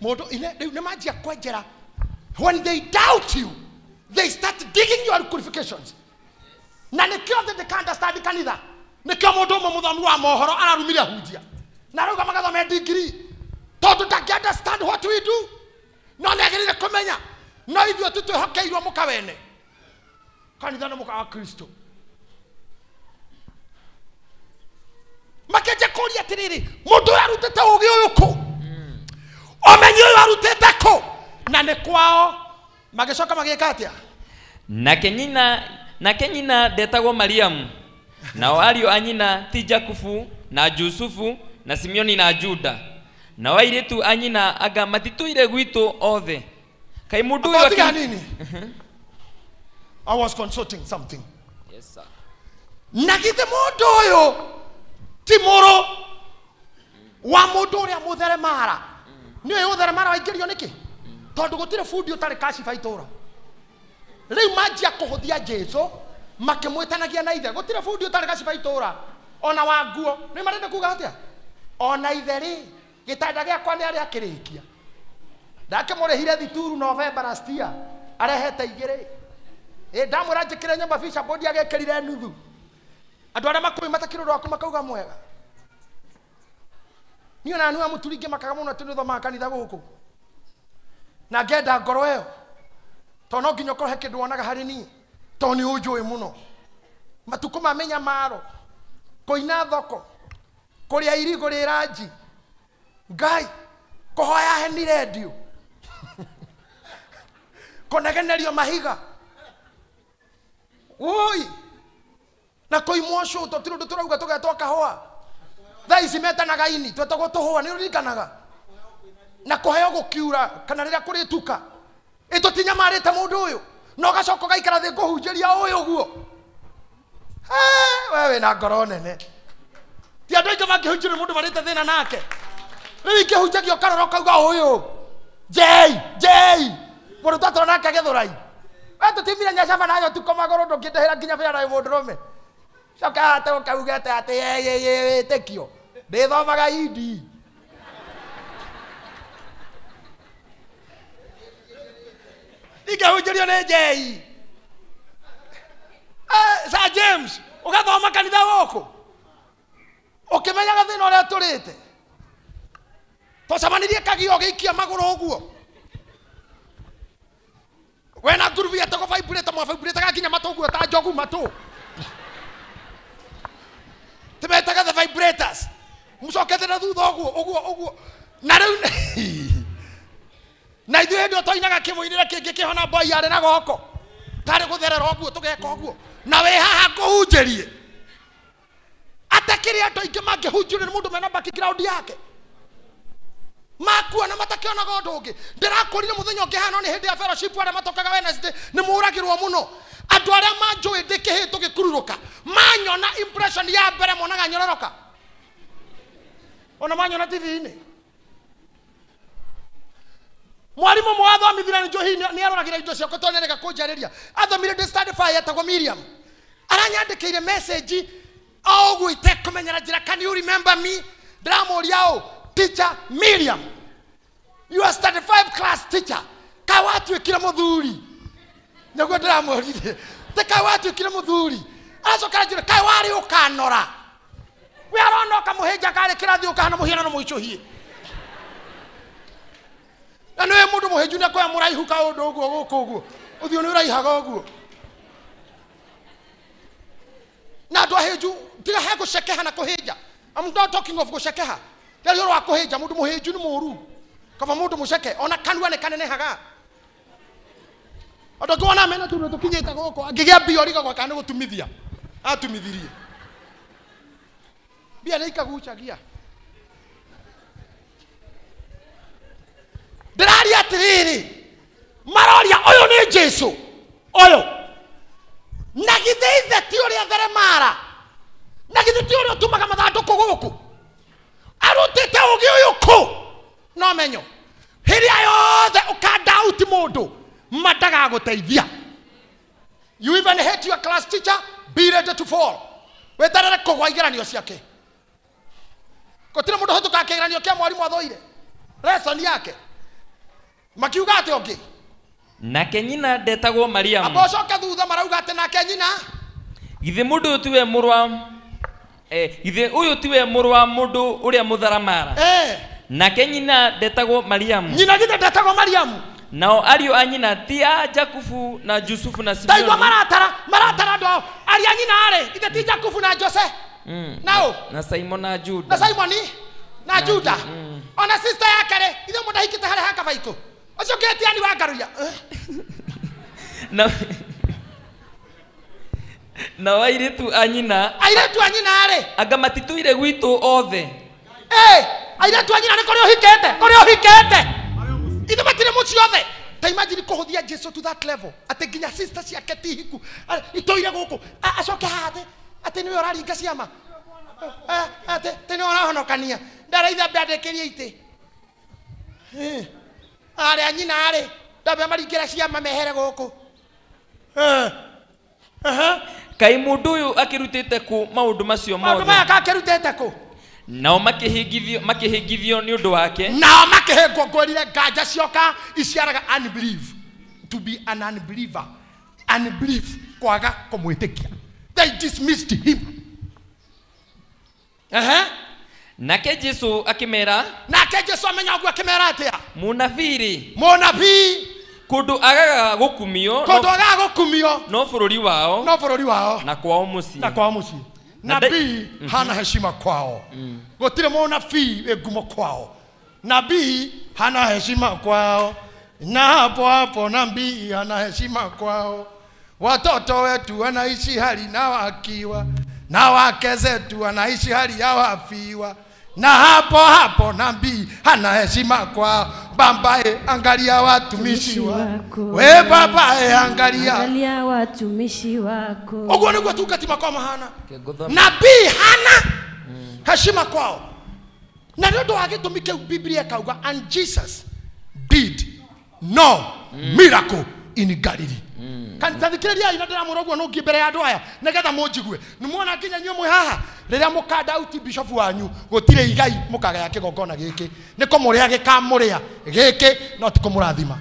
mundu mm. riu nimanjia kwenjera when they doubt you they start digging your qualifications na nikio the they can't understand kanitha nikio mundu umwe muthomi wa mohoro ararumire hunjia na rauga magathome degree tondu ndangi understand what we do no negirire kumenya no ithuĩ tũtwĩhokeirwo mũkawene kanitha muka mũkawa kristo makenja kũria atĩrĩrĩ mũndũ ũyũ arutĩte ũgĩ ũyũ kũ ũmenyi ũyũ arutĩte kũ na nĩ kwao magĩcoka magĩka atĩa nake nyina nake ndetagwo mariamu nao ariũ anyina ti jakubu na jusufu na simioni na juda na waire tu anyina anga matituire gwito othe kai mudu yo ki nini i was consulting something yes sir nagite mudu yo timoro wa mudu muru wa mara ni yo ni mara wa ingirio niki mm. tondu gutire bundi utari kashiba itura riu manjia kuhuthia jesu makimwitanagia na ithe gutire bundi utari kashiba itura ona wa wanguo ni marenda kuga atia ona ithe ri gitanda giakwa ni aria akirikia ndakimurihire thituru novemba last year arehete igiri ä ndamwä njä nyumba fisha board agä rire nuthu andå arä a makå matakirå rwaku makauga mwega niä ona niwa må turingä makaga må no atä nä thomaga kanitha gå kå na ngenda ngoro ä yo to no nginya å korwo he kä ndå wonaga harä niä to nä å njå ä må no matukå mamenya maro kå ina thoko kå rä a irigå rä ranji ngai hoya heni rendio negenerio mahiga i na kũimwo cũ tũtirĩ ũndũ tũrauga tũgetwo kahũa thaa ici metanaga hå a nä å ũririkanaga na kũheo kiura kana te må ndå å yå na ngå hunjä ria å yå guo we wä na ngoro nene ti må ndå marä te thä na nake rä ikä hunjagio karoro kauga å yå jei jei må ndå twatå ranake gethå rai we tå nya nyacaba nayo tukå magå rå ndå ngä ndä hä ra nginya bä araä må ndå rå me cokate gå kauga atä atä ä tä kio ndä thomaga e indi ikahunjä rio nä jei sa james å gathoma kanitha gå kå å kä menyaga thä na å rä a tå rä te tucemanirie kagio giikia maguru uguo we na ngurubu yete gå baimburä te mwabaimburä tega nginya matå guo ta njogu matå tä metaga the vibrators må cokete na thutha å guo å guo å guo na rä u na ithuä hä ndä ä yo twainaga kä må inä re kä ngä kä hona mboi arä na goko tarä gå therera å guo tå geka å guo na wä haha ngå hunjä rie atä kä rä andå aingä mangä hunjä rio nä må ndå mena mbaki yake makua na matakionaga ũndũ ũngĩ ndĩrakũrire mũthenya ũngĩ hano nĩ hĩndĩ ya fellowship arĩa matokaga wednesday nĩ mũragĩrwo mũno andũ arĩa manjũĩ ndĩkĩhĩ tũgĩkururũka manyona impression ya mbere monaga nyororoka ona manyona tv-inĩ mwarimũ mwe athomithire nĩ njũhi nĩ aroragĩra indo ciakwa tondũ nĩarega kũnjarĩria athomire ndĩ standby yetagwo miriam aranyandĩkĩire message o ũguo itekũmenyera njĩra can you remember me ndĩramũria ũũ teacher Miriam you are study five class teacher kawatu kila muthuri niguo ndiramwerire te kawatu kila muthuri acoka kala jira kawari ukanora we are on arona kamuhinja kari kirathi ukahana muhianano muicuhie na niwe mundu muhinju niakoya muraihu kaundu guo guku guo uthio ni uraihaga guo na andu heju tiga he shekeha na kuhinja I'm not talking of go shekeha rä yaani å wa kå hä må ndå må hä nä må ru kaba må ndå må ceke ona kanua nä kanenehaga ondå ngä wona mena tu tå kinyä te gå kå angä gä a mbia rigagwa kana nä gå tumithia atumithirie mbia nä ikagucagia ndä raria atä rä rä maroria å yå nä jesu å yå na githä ithe ti å rä a theremara na githä ti å rä a å tumaga mathandå kå gå kå arutite ugi uyu ku no menyo hiria yothe ukandauti mundu madagaguteithia you even hate your class teacher be ready to fall weterere kugwa igeranio ciake gutire mundu hatuka kigeranio kia mwarimu athoire lesson yake makiuga ati ongi nake nyina ndetagwo mariamu abocoke thutha marauga ati nake nyina githä må ndå å tiwe må rwa ithe uyu tiwe muru wa mundu uria mutharamara na kenyina detago mariamu nyina githe ndetagwo mariamu nao ariũ anyina nyina ti a jakubu na jusufu na simeoni ndaigua maratara maratara ndo ao anyina a nyina ithe ti jakubu na jose mm. nao na simon na juda na simon na, na juda mm. ona sister yake rĩ ithe mũndahikĩte harĩa ha kabaikũ ũcio ketiani wa ngaruia na na airitu a nyina airitu a nyina rĩ anga matituire gwitu othe ĩ airitu a nyina nĩ kũrĩ ũhikĩte kũrĩ ũhikĩte ithe matirĩ mũciĩ othe ta imagine kũhũthia jesu to that level atĩ nginya sister ciake ti hiku itũire gũkũ acoke haha thĩ atĩ nĩwe ũraringa ciama atĩ nĩwe ũrahonokania ndareitha mbĩandĩkĩrie itĩ arĩ a nyina rĩ ndambĩa maringĩra ciama mehere gũkũ kaĩ mũndũ ũyũ akĩrutĩte kũ maũndũ macio mothe maũndũ maya kakirutete ku nao makĩhĩngithio makĩhĩngithio nĩ ũndũ wake nao makĩhĩngũngũrire nganja cioka iciaraga unbelief to be an unbeliever unbelief kwaga kũmwĩtĩkia they dismissed him aha nake jesu akimera nake jesu amenya ũguo akĩmera atĩa munafiri rĩ kundu agaga gukumio kundu agaga gukumio no bururi wao no bururi wao na kwao mucii na kwao mucii nabii mm hana heshima kwao mm. gutire munabii wi ngumo kwao nabii hana heshima kwao na hapo hapo nabii hana heshima kwao watoto wetu wanaishi hali na wakiwa na wake zetu wanaishi hali ya wafiwa na hapo hapo nabii hana heshima kwao babae, angalia watumishi wako. We babae, angalia, angalia watumishi wako. Uguo niguo tungati makoma hana nabii hana mm. heshima kwao, na ndio ũndũ wa Biblia ĩkauga and Jesus did no miracle in Galilee kanitha thikiririai na ndiramurogwo nungi mbere ya andu aya nä getha må nigetha munjigue nimwona nginya nyue mwi haha riria mukanda auti bishop wanyu gutire igai mukagaya kigongona giki ni kumuria gikamuria giki no ti kumurathima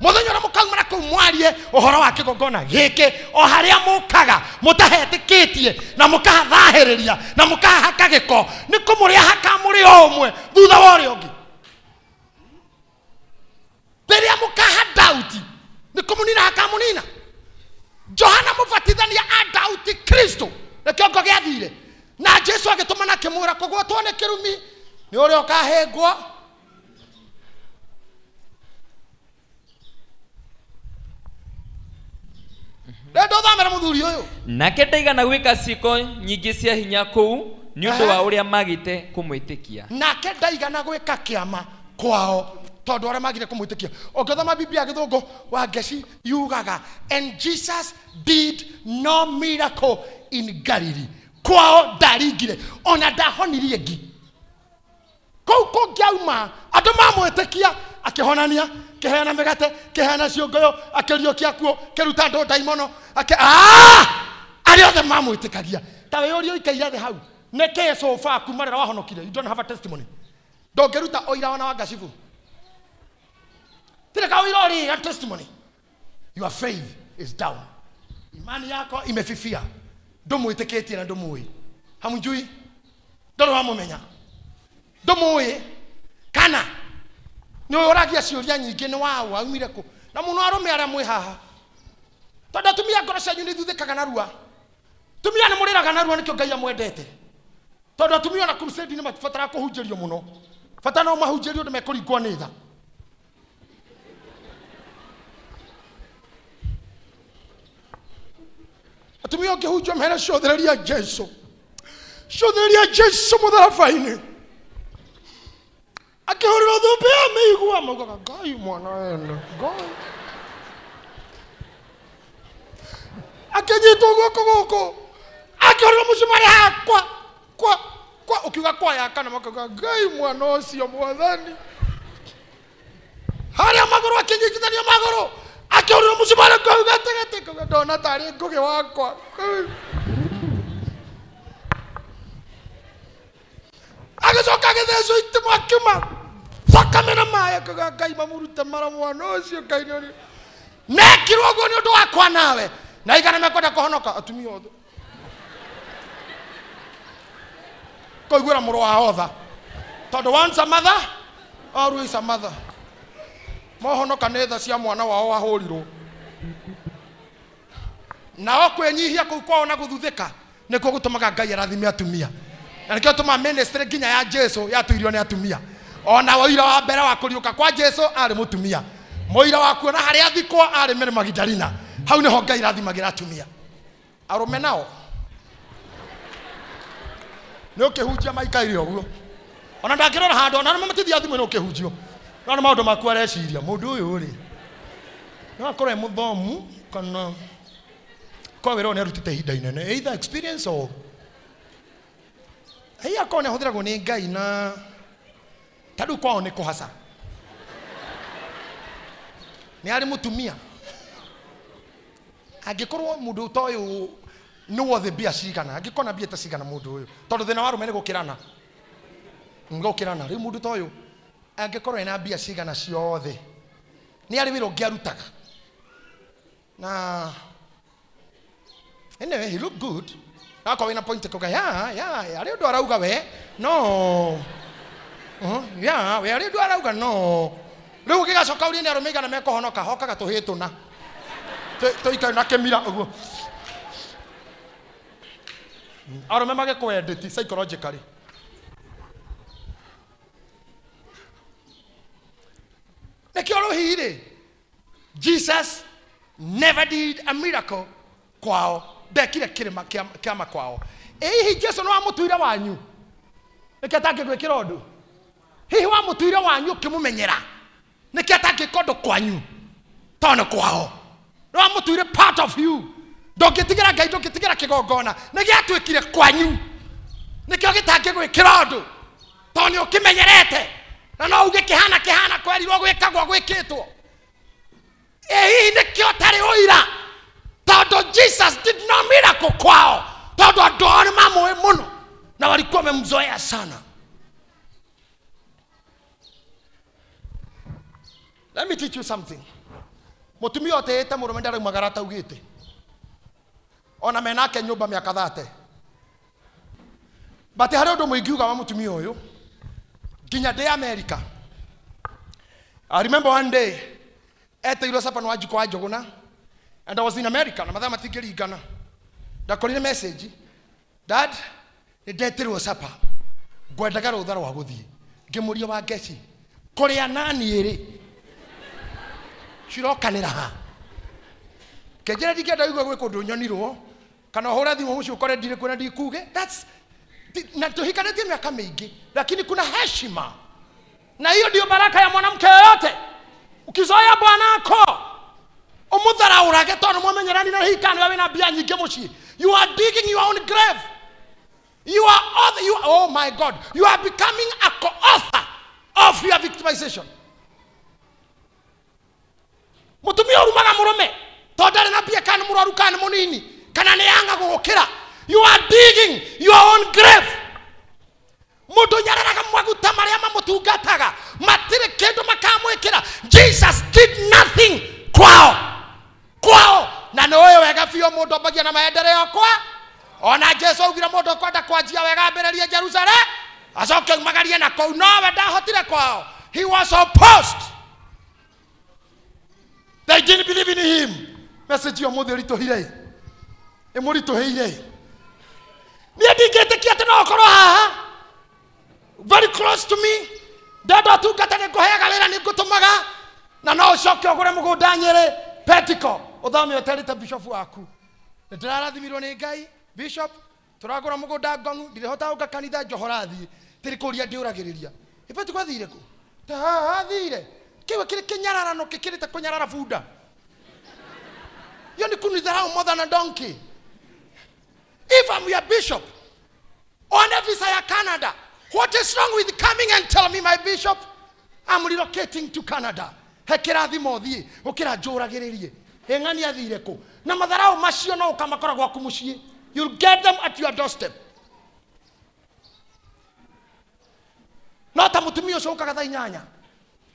muthenya uria mukaumara kuu mwarie uhoro wa kigongona giki o tahetä kä tie na må rä ria na må må gä ko nä kå rä giko ni kumuria hakamuri o mwe thutha wa uria ungi riria mukahadauti nä kå må nina johana må batithania adauti kristo nä kä ongo gä athire na jesu agä tå na kä mwä ra kå gwatwo nä kä rumi nä å rä a å kahengwo ngwo ndå thamere må thuri å yå nake ndaigana gwä ka ciĩko nyingä cia hinya kå u nä å ndå wa å rä a magä te kå mwä tä kia nake ndaigana gwä ka kä ama kwao tondå arä a magire kå må tä kia bibia gä thå wa ngeci yugaga and jesus did no miracle in galili kwao ndaringire ona ndahonirie ngi kå u kå ngä auma andå mamwä tä kia akihonania kiheana migate kiheana ciongoyo akiriokia kuo kiruta andu ndaimono ake aria othe mamwitikagia ta we uria uikaire thi hau niki sofa kumarira wahonokire you don't have a testimony ndungiruta oira ona wa ngacibu Peleka huyo lori ya testimony. Your faith is down. Imani yako imefifia. Ndumwitikĩtie na ndumui. Hamjui? Ndoro wamumenya. Ndumui kana nä å ragia ciåria nyingä nä aumire kå na må no arå mä mwä haha tondå atumia ngoro cianyu nä ithuthä narua tumia nä må narua nä kä o ngai amwendete tondå atumia ona nä matibataraga kå hunjä rio må no bata no mahunjä rio å ndå mekå ringwo nä tha mutumioke hujo mpera shothereria jesu shothereria jesu mutharabaini akihurira thumbi ameigua maugaga ngai mwana wene ngai akinyitwo guoko guku akihurira mucimari hakwa kwa kwa ukiuga kwa yakana makauga ngai mwana ucio mwathani harĩa magũrũ akinyitithania magũrũ må mucibare kau gatagati kauga ndona tarĩ ngũgĩ wakwa agĩcoka agĩthecwo itimũ akiuma thakame na maĩ akauga ngai mamũrute mara mwana ũcio ngai nĩ nekirwo ũguo nĩ ũndũ wakwa nawe na igana mekwenda kũhonoka atumia othe koiguĩra mũrũ wa otha tondũ once a mother always a mother mohonoka nä tha cia mwana wao wahå rirwo nao kwä nyihia kå u kwao na gå thuthä ka nä kuo gå tå maga ngai arathime atumia na nä kä tå ma nginya ya jesu yatå nä atumia ona woira wa mbere wa kå kwa jesu arä må tumia moira wa kuona harä a thikwo arä mere magidalina hau nä ho ngai rathimagä ra atumia arå me nao nä å kä hunjia maikaire å guo ona ndangä rora handå ona nä mamatithia thimå nä å kä hunjio no nä maå ndå maku areciria må ndå å yå rä no akorwo e må thomu kana korwo wä ra å nä arutite ihinda inene either experience or hei akorwo nä ahå thä ragwo nä ngai na ta rä u kwao nä kå haca nä arä må tumia angä korwo må ndå ta å yå nä wothe mbia cigana angä korwo na mbia ta cigana må ndå å yå tondå thä na rå me nä gå kä rana gå kä rana rä u må ndå ta å yå angikorwo ena mbia cigana ciothe ni ari wira ungi arutaga na anyway he look good ako wina point kuga ya ya ari undu arauga we no uh, ya we ari undu arauga no riu gigacoka urie ni aru migana mekuhonoka hokaga tuhituna tuikae na kimira uguo arume magĩkwendeti psychologically nekiorohire jesus never did a miracle kwao ndekire kirima kiama kwao hihi jesu no wamutuire wanyu niki atangigwikira undu hihi wamutuire wanyu menyera ukimumenyera niki atangika undu kwanyu tondå kwao nä wamå part of you ndångä tigä ngai ngä tigä ra kä gongona nä gä atuä kire kwanyu nä kä o gä tangä gwä kä ra å ndå tondå nä å kä menyerete na no uge kihana kihana kwerirwo gwikagwo gwikitwo ĩ hihi nĩkĩo tarĩ ũira tondũ jesus did no miracle kwao tondũ andũ ao nĩ mamũĩ mũno na walikuwa wamemzoea sana let me teach you something mũtumia ũtĩĩte mũrũme ndaraumagara ataugĩte ona menake nyumba miaka thate batĩ harĩ ũndũ mũingiuga wa mũtumia ũyũ nginya ndä amerika I remember one day eteirwo capa nwa and I was in america na mathaa matingä ringana ndakorire message dad nä ndetirwo capa ngwendaga rå tha gå thiä ngä må ria wa ngeci kå rä a naniä rä cirokanä ra ha kenjä ra ndingä enda igua gwä kå ndå nyonirwo kana hå ra thimå må cio kore ndirä kuona ndikuge na tuhikanatie miaka mingi, lakini kuna heshima, na hiyo ndio baraka ya mwanamke yoyote. Ukizoea bwanako umutharaurage tondu mwimenyerani na hikani wewe na mbia nyingi mucii you are digging your own grave you are other, you are, oh my god you are becoming a co-author of your victimization mutumia urumaga murume tondu ari na mbia kana muraru kana munini kana ni yanga gugukira you are digging your own grave mundu nyararaga mwaguta maria mamutungataga matire kindu makamwikira jesus did nothing kwao kwao na ni wega biå må ndå ambagia na maendereo kwa ona jesu augire må ndå kwenda kwanjia wega ambä jerusalem acoke umagarie na kå u nowe ndahotire kwao he was opposed they didn't believe in him message yo må thä hirei hire ä må niä ndingätä atä haha very close to me ndenda tungata nä ngå heaga wä ra tå maga na no coke å gå re må gå nda nyä rä å thome å waku nä ndä rarathimirwo nä ngai bishop tå ragå ra må gå nda ngongu ndirä hotaga å nga kanitha njohorathiä tirä kå ria ndä å ragä rä ria ibati gwathire kå tahathire kä u kä rä kä nyararano kä kä rä te kå nyarara bunda nä na donkey If I'm your bishop, on every side Canada, what is wrong with coming and telling me, my bishop, I'm relocating to Canada? hekirathimo thiä gå kä ra njå Engani rä rie äng'ani athire kå na matharau macio no å kamakora gwaku youll get them at your doorstep no ta må tumia å inyanya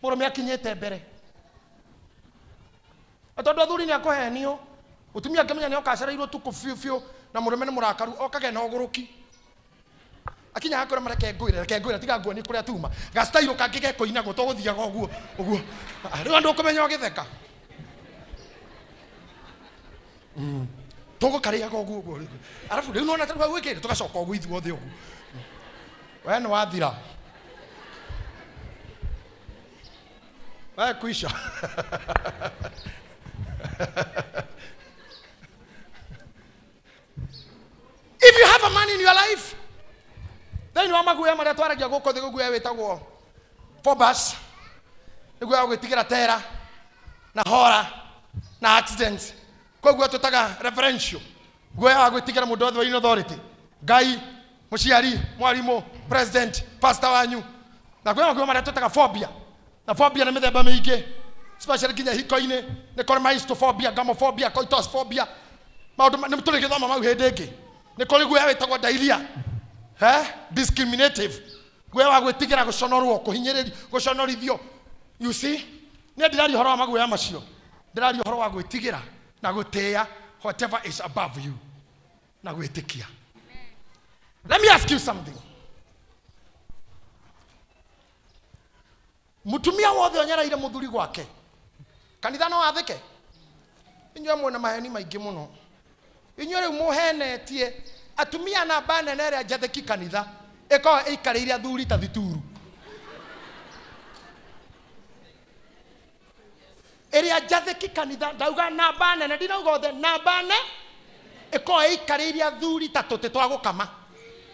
må rå me akinyä te mbere tondå athuri nä akå henio utumia ngimenya nä okacereirwo tuku biå biå na må rå me nä må rakaru okage na å gå rå ki akinya hakå rema reke ngå ä reke ngå ä re tiga nguoni kå rä a tuma gacitairå kangä gekå inagå togå thiaga å guo å guo ah, rä u andå kå menya å gä theka hmm. tågå karä aga å guo å guo arabu rä u nona gwä kä rä tå gacoka å guo ithuothe å guo we nä wathira we kuisha if you have a man in your life then wa maguya maria twaragia gå kå thä gå guya wä tagwo tera na hora na accident koguo tå referential guoya wa gwä othe wa authority ngai må ciari president pastor wanyu na kwä maguo maria tå phobia na phobia nä mä themba mä ingä special nginya hiko gamophobia coitosphobia maå ndå nä mau hä ndä nä kå rä guoya wä tagwo ndairia guoya wa gwä tigä ra gå conorwo kå hinyä rä ri gå conorithio nä ndä raria å horo wa maguoya macio ndä raria å horo wa gwä tigä ra na gå tä a whatever is above you na gwä tä kia let me ask you something mutumia wothe onyaraire muthuri gwake kanitha no athike inyuĩ mwĩna maheni må no u må henetie atumia na mba nene ĩrĩa njathĩki kanitha ikarä ĩikarĩire athuri ta thituru ĩrĩa njathĩki kanitha ndauga namba nene ndinauga othe namba ne ikarä ĩikarĩire athuri ta tä twa kama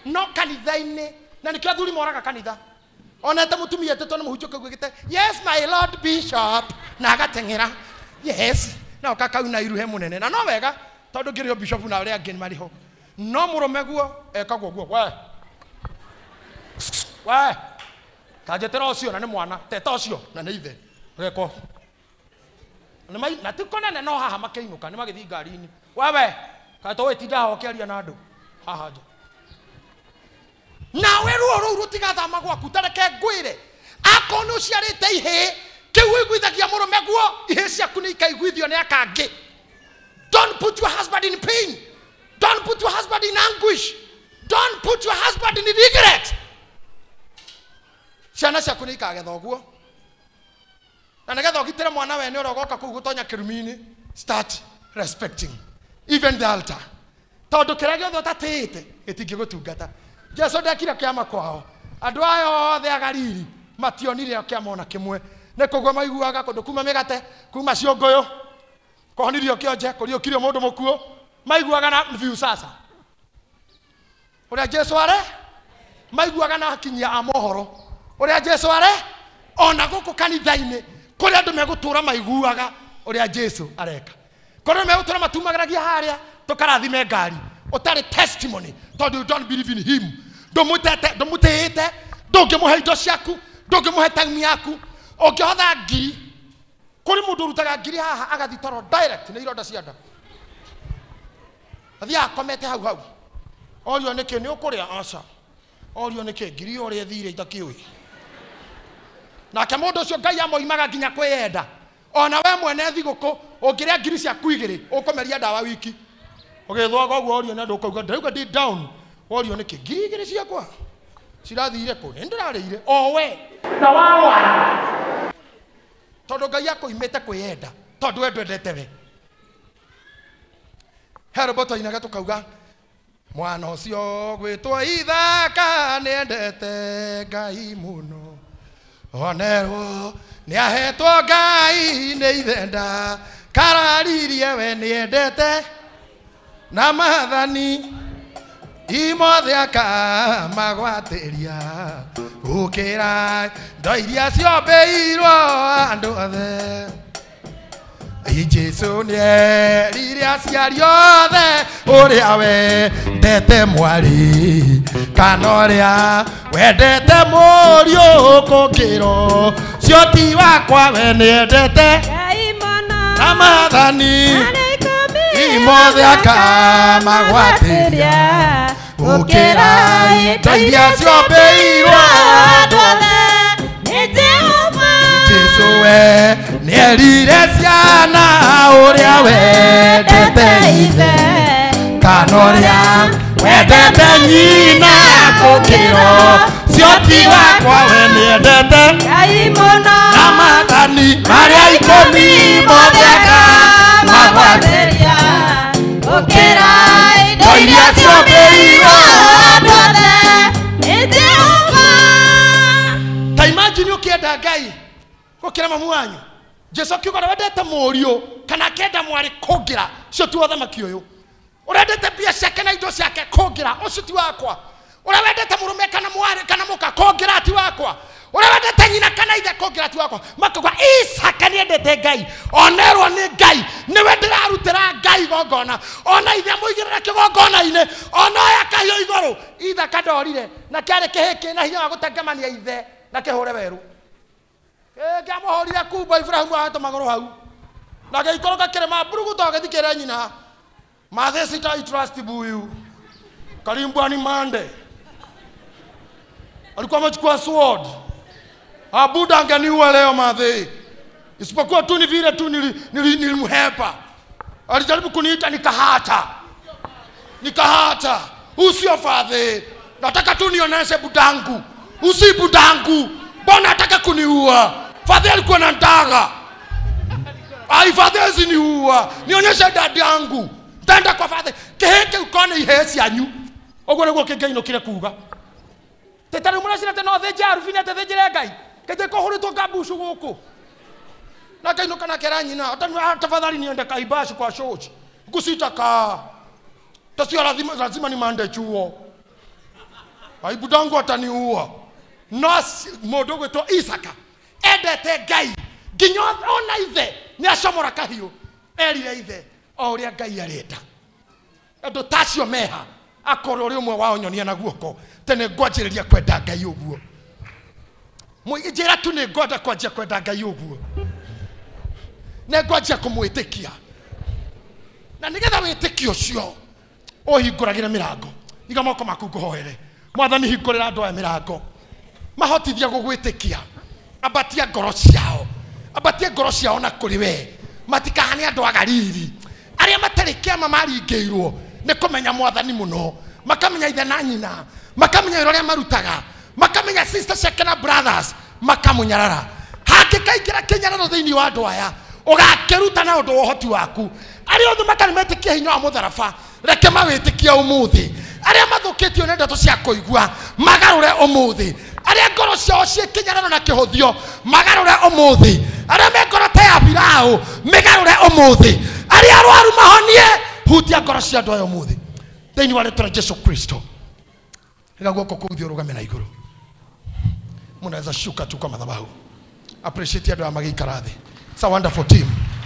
no kanitha inä na o athuri moraga kanitha onete mũtumia ĩtĩtwo nĩ mũhunjũka gwĩgĩte yes my lord bishop na agateng'era yes na ũka kau na iruhe nene na no wega tondu ngiri bishop na aria ngeni mari ho no rå meguo ekagwo guo we we kanjetera ucio na ni mwana teta ucio na nä ithe geko na ti konene no haha makiinuka ni magithi ngari-ini wewe kato witindaga ukiaria na andu haha nja nawe ruo rũu rũtigathama gwaku tareke ngwĩre akorwo nĩ ũciarĩte ihĩ meguo ũiguithagia mũrũme guo ihĩ ciaku nä ikaiguithio nä akangä Don't put your husband in pain. Don't put your husband in anguish. Don't put your husband in regret. Ciana ciaku nä ikagetha å guo na nä getha å gitĩre mwana we nä å rä goka kå u gå tonya kä rumi start respecting even the altar tondå kä rä a gä othe å tatä te gä tingä gå tungata jesu ndekire kä ama kwao andå aya othe agariri mationire kä amona kä mwe nä kå guo maiguaga kå ndå kuma mä gate kuma ciongo yå kohonirio kionje kuriukirio mundu mukuo maiguaga na view sasa uria jesu are maiguaga na akinyia a mohoro uria jesu are ona guku kanitha-ini kuri andu megutura maiguaga uria jesu areka kuri megutura matumagaragia haria tukarathime ngari utari testimony tondu you don't believe in him ndumutete ndumutiite ndungimuhe indo ciaku ndungimuhe time yaku ungihotha ngiri kuri mundu rutaga ngiri haha agathitoro direct ni ironda cia nda athia akomete hau hau orio niki ni ukuria aca orio niki ngiri uria thire itakiui nake mundu ucio ngai amoimaga nginya kwiyenda ona we mwene thiguku ungiria ngiri ciaku igiri ukumeria ndawa wiki ugithwaga uguo orio na ndukauga ndauga ndi down orio niki ngiri igiri ciakwa cirathire kå nä ndä rarä ire owe na wawa tondå ngai akuimite kwiyenda tondu we ndwendete we tå kauga mwana å mwana gwä two ithaka endete ngai muno onerwo nä ahetwo ngai nä ithenda kararirie we nä endete na mathani imothe akamagwateria gukira ndoiria iria ciombeirwo andu othe jesu nä erire aciari othe å rä a wendete mwarä kana å rä a wendete må riå kå ngä ro cio ti wakwa we nä endete na mathani imothe akamagwatä ria Pokera italia ciobeirwo andũ othe nĩ Jehova Jesũ we nĩerire ciana ũrĩa wendete ithe kana ũrĩa wendete nyina gũkĩra cio ti wakwa we nĩendete Ngai mũno na maathani marĩa ikũmi mothe akamagwathĩria gũkĩra indo iria ciumĩirwo andũ othe nĩ jehova ta imagine ũkĩenda ngai gũkĩra mamu wanyu jesu akiuga ũrĩa wendete mũriũ kana akenda mwarĩ kũngĩra ũcio ti wathamaki ũyũ ũrendete mbia ciake na indo ciake kå ngä ra å cio ti wakwa å rä a wendete må rå mũrũme kana mwarĩ kana ngä ra ti wakwa å rä a wendete nyina kana ithe kå ngä ratua wakwa makauga isaka nä endete ngai onerwo ni ngai nä we ndä rarutä ra ngai gongona ona ithe må igä rä ra kä gongona-inä onoya kahiå igå rå ithaka ndorire na kä arä kä na hinya wa gå tengemania ithe na kä hå re werå ngä amå horire kumbo iburahimu ahetå magoro hau na gä ikorå ka kä ma mburugu to gä thikä re nyina buyu itrastbuyu karimbwani mande alikuwa machukua sword Abuda angeniua leo madhi, isipokuwa tu ni vile tu nilimhepa alijaribu kuniita nikahata, nikahata. Usio fadhi, nataka tu nioneshe budangu, usi budangu. Mbona nataka kuniua? Fadhi alikuwa anataka ai, fadhi aziniua, nionyeshe dadi yangu, tenda kwa fadhi kiheke ukone ihe cianyu ũguo nĩguo kĩngeino kĩrĩ kuga tĩtarĩmũracira atĩ no thĩnje arubini atĩ thĩnjĩre ngai kete kohurutwo ngambucu guku na kainuka na kera nyina ni niende kaibaci kwa shoci kusita ka tacio lazima, lazima mande chuo aibu dangu ataniua no modogo gwitwo isaka endete gai ginyo ona ithe ni acomora kahiå erire ithe o å rä a ngai arenda andå tacio meha akorwo å rä wao nyonia na guoko tene ngwanjä rä ria kwenda ngai å njira tu nä ngwenda kwanjia kwenda ngai å guo nä ngwanjia kå mwä tä kia na nä getha wä tä kia å cio å hingå ragä re mä rango iga moko maku ngå hoere mwathani hingå rä ra andå aya mä rango mahotithia gå gwä tä kia ambatia ngoro ciao ambatie ngoro ciao na kå rä we matikahane andå a galili arä a matarä kä ama maringä irwo nä kå menya mwathani må no makamenya ithe na nyina makamenya wä ra marutaga makamenya sister ciake na brothers makamunyarara hangĩkaingĩra kĩnyararo thĩinĩ wa andũ aya ũgakĩruta na ũndũ wa ũhoti waku arĩa othe mataremetĩkia hinya wa mũtharaba reke mawĩtĩkie ũmũthĩ arĩa mathũkĩtio nĩ ndeto cia kũigua magarũre ũmũthĩ arĩa ngoro ciao ciĩ kĩnyarano na kĩhũthio magarũre ũmũthĩ arĩa me ngoro ta ya biraũ mĩgarũre ũmũthĩ arĩa arwaru mahonie hutia ngoro cia andũ aya umuthi thĩinĩ wa rĩtwa rĩa jesu kristo rĩra guoko kũu thiĩ ũrũgame na igũrũ mnaweza shuka tu kwa madhabahu. Appreciate ya magi karadhi It's a wonderful team.